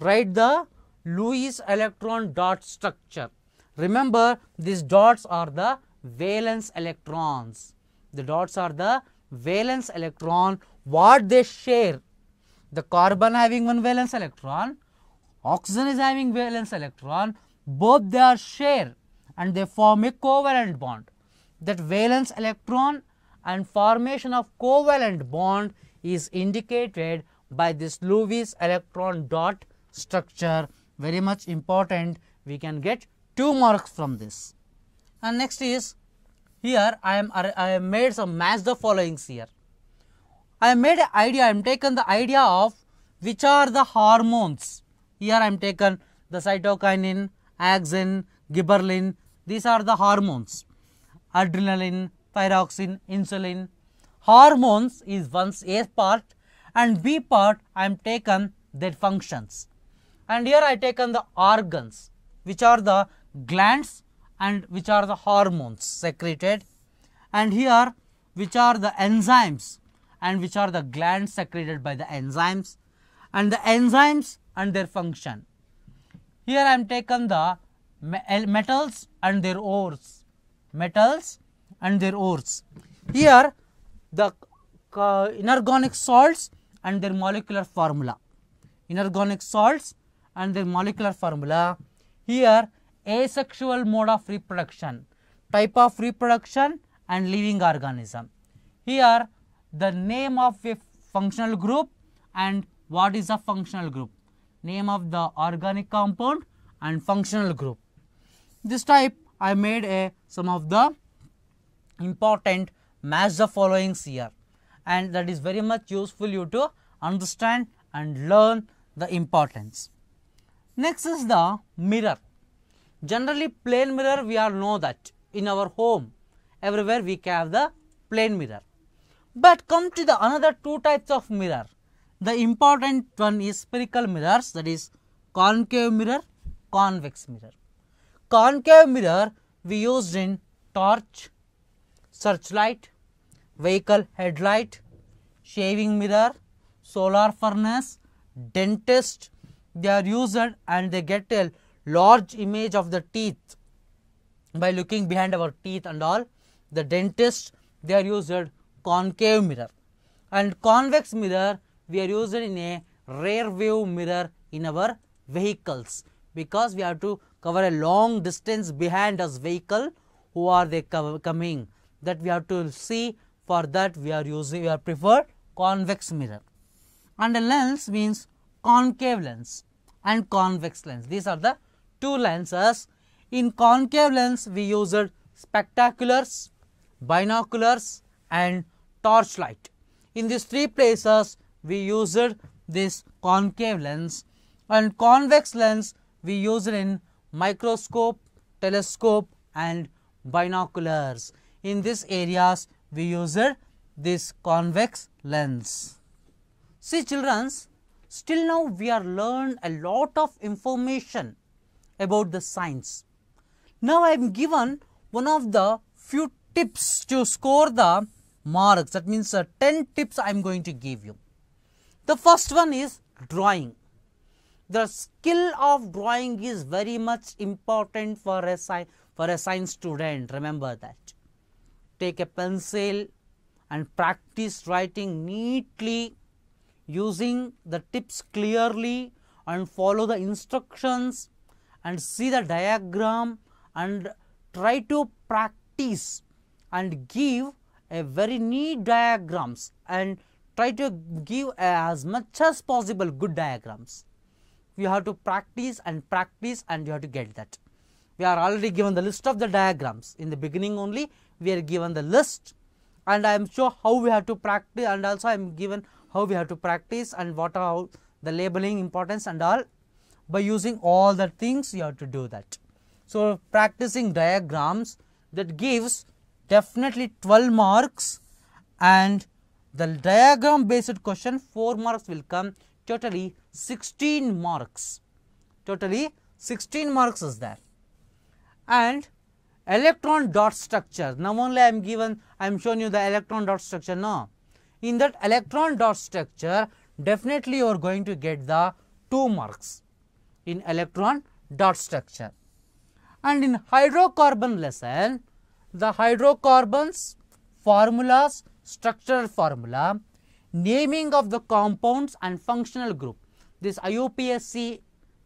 write the Lewis electron dot structure. Remember these dots are the valence electrons. The dots are the valence electron, what they share. The carbon having one valence electron, oxygen is having valence electron, both they are share and they form a covalent bond. That valence electron and formation of covalent bond is indicated by this Lewis electron dot structure very much important we can get 2 marks from this. And next is here I am I have made some match the followings here. I have made an idea, I am taken the idea of which are the hormones. Here I am taken the cytokinin, axin, gibberellin, these are the hormones, adrenaline, thyroxine, insulin. Hormones is once A part and B part I am taken their functions. And here I taken the organs, which are the glands and which are the hormones secreted and here which are the enzymes and which are the glands secreted by the enzymes and the enzymes and their function. Here I am taken the metals and their ores, metals and their ores. Here the inorganic salts and their molecular formula, inorganic salts and their molecular formula. Here asexual mode of reproduction, type of reproduction and living organism. Here the name of a functional group and what is a functional group, name of the organic compound and functional group. This type I made a some of the important match the following here and that is very much useful you to understand and learn the importance. Next is the mirror. Generally plane mirror we all know that in our home everywhere we have the plane mirror. But come to the another two types of mirror. The important one is spherical mirrors that is concave mirror, convex mirror. Concave mirror we used in torch, searchlight, vehicle headlight, shaving mirror, solar furnace, dentist, they are used and they get a large image of the teeth by looking behind our teeth and all the dentist they are used concave mirror and convex mirror we are used in a rear view mirror in our vehicles because we have to cover a long distance behind us vehicle who are they coming that we have to see for that we are using we are preferred convex mirror and a lens means concave lens and convex lens these are the two lenses. In concave lens, we used spectaculars, binoculars and torchlight. In these three places, we used this concave lens and convex lens we used in microscope, telescope and binoculars. In these areas, we used this convex lens. See children, still now we are learned a lot of information about the science. Now I am given one of the few tips to score the marks. That means uh, 10 tips I am going to give you. The first one is drawing. The skill of drawing is very much important for a, sci for a science student. Remember that. Take a pencil and practice writing neatly using the tips clearly and follow the instructions and see the diagram and try to practice and give a very neat diagrams and try to give as much as possible good diagrams. You have to practice and practice and you have to get that. We are already given the list of the diagrams. In the beginning only we are given the list and I am sure how we have to practice and also I am given how we have to practice and what are the labeling importance and all by using all the things you have to do that. So, practicing diagrams that gives definitely 12 marks and the diagram based question 4 marks will come totally 16 marks totally 16 marks is there and electron dot structure now only I am given I am showing you the electron dot structure now in that electron dot structure definitely you are going to get the 2 marks in electron dot structure. And in hydrocarbon lesson, the hydrocarbons formulas, structural formula, naming of the compounds and functional group. This IUPAC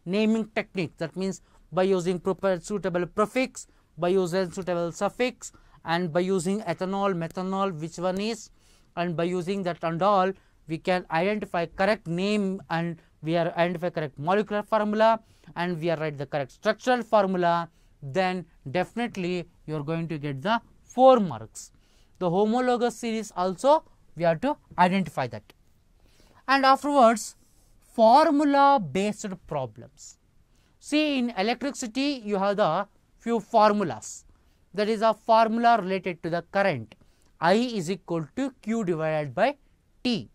naming technique that means by using proper suitable prefix, by using suitable suffix and by using ethanol, methanol which one is and by using that and all we can identify correct name and we are identify correct molecular formula and we are write the correct structural formula then definitely you are going to get the 4 marks. The homologous series also we have to identify that. And afterwards formula based problems. See in electricity you have the few formulas that is a formula related to the current I is equal to Q divided by T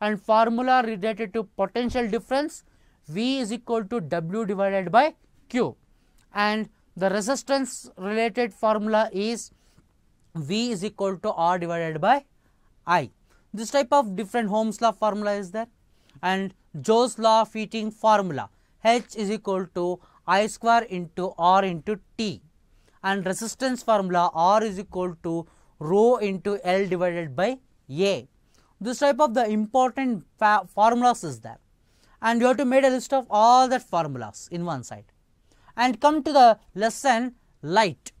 and formula related to potential difference V is equal to W divided by Q and the resistance related formula is V is equal to R divided by I. This type of different Ohm's law formula is there and Joule's law of heating formula H is equal to I square into R into T and resistance formula R is equal to rho into L divided by A this type of the important formulas is there and you have to make a list of all that formulas in one side and come to the lesson light.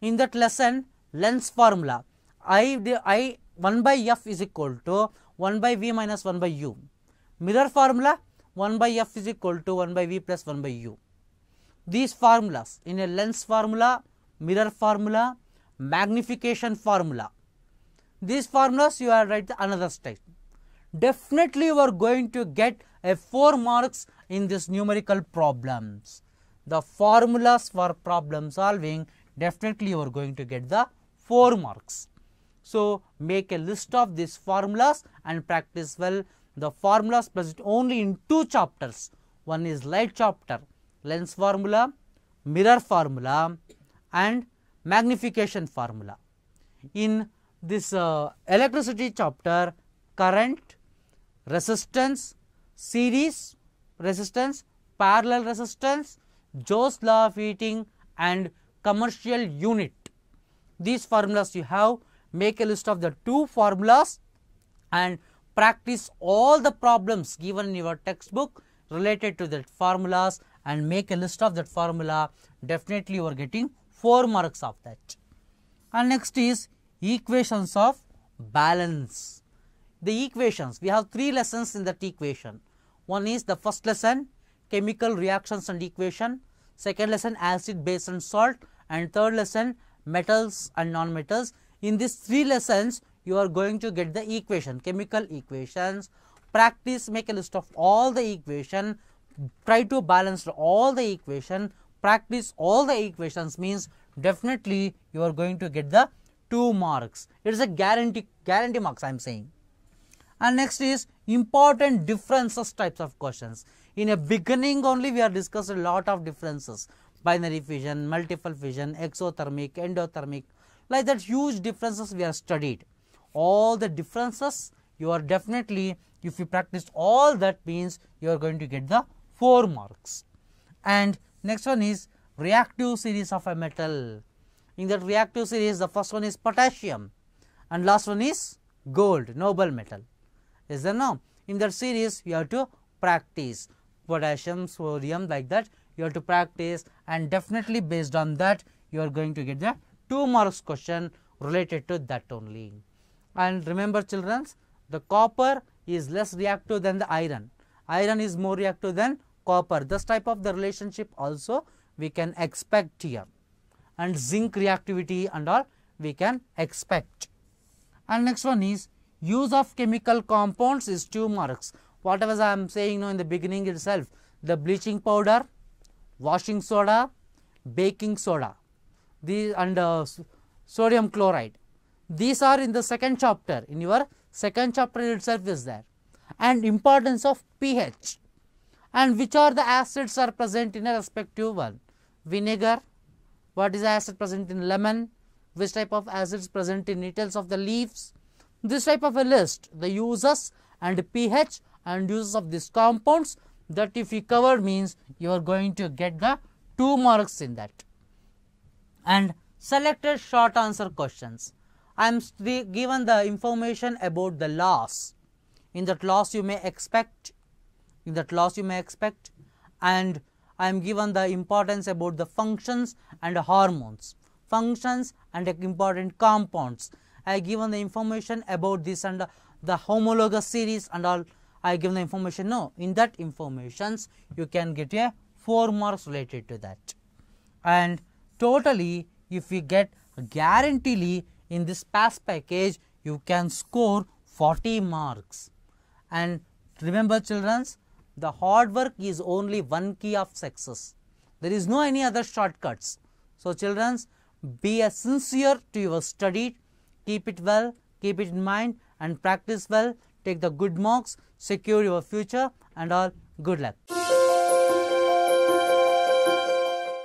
In that lesson lens formula I, the, I 1 by f is equal to 1 by v minus 1 by u. Mirror formula 1 by f is equal to 1 by v plus 1 by u. These formulas in a lens formula, mirror formula, magnification formula these formulas you are write another style. Definitely you are going to get a 4 marks in this numerical problems. The formulas for problem solving definitely you are going to get the 4 marks. So, make a list of these formulas and practice well the formulas present only in two chapters. One is light chapter, lens formula, mirror formula and magnification formula. In this uh, electricity chapter current, resistance, series resistance, parallel resistance, Joule's law of heating and commercial unit. These formulas you have make a list of the two formulas and practice all the problems given in your textbook related to that formulas and make a list of that formula definitely you are getting 4 marks of that. And next is equations of balance. The equations, we have three lessons in that equation. One is the first lesson, chemical reactions and equation. Second lesson, acid, base and salt. And third lesson, metals and non-metals. In these three lessons, you are going to get the equation, chemical equations. Practice, make a list of all the equation. Try to balance all the equation. Practice all the equations means definitely you are going to get the 2 marks. It is a guarantee, guarantee marks I am saying. And next is important differences types of questions. In a beginning only we are discussed a lot of differences. Binary fission, multiple fission, exothermic, endothermic, like that huge differences we are studied. All the differences you are definitely, if you practice all that means you are going to get the 4 marks. And next one is reactive series of a metal in that reactive series the first one is potassium and last one is gold noble metal is there no in that series you have to practice potassium sodium like that you have to practice and definitely based on that you are going to get the two marks question related to that only and remember childrens the copper is less reactive than the iron iron is more reactive than copper this type of the relationship also we can expect here and zinc reactivity and all we can expect. And next one is use of chemical compounds is 2 marks. Whatever I am saying you now in the beginning itself, the bleaching powder, washing soda, baking soda these and uh, sodium chloride. These are in the second chapter, in your second chapter itself is there and importance of pH and which are the acids are present in a respective one, vinegar, what is acid present in lemon? Which type of acids present in needles of the leaves? This type of a list, the uses and pH and uses of these compounds that if you cover means you are going to get the 2 marks in that. And selected short answer questions. I am given the information about the loss. In that loss you may expect, in that loss you may expect and I am given the importance about the functions and hormones, functions and important compounds. I have given the information about this and the homologous series and all I give given the information. No, in that informations you can get a 4 marks related to that. And totally if you get guaranteely in this pass package you can score 40 marks. And remember childrens the hard work is only one key of success. There is no any other shortcuts. So, children, be as sincere to your study, keep it well, keep it in mind and practice well, take the good marks, secure your future and all good luck.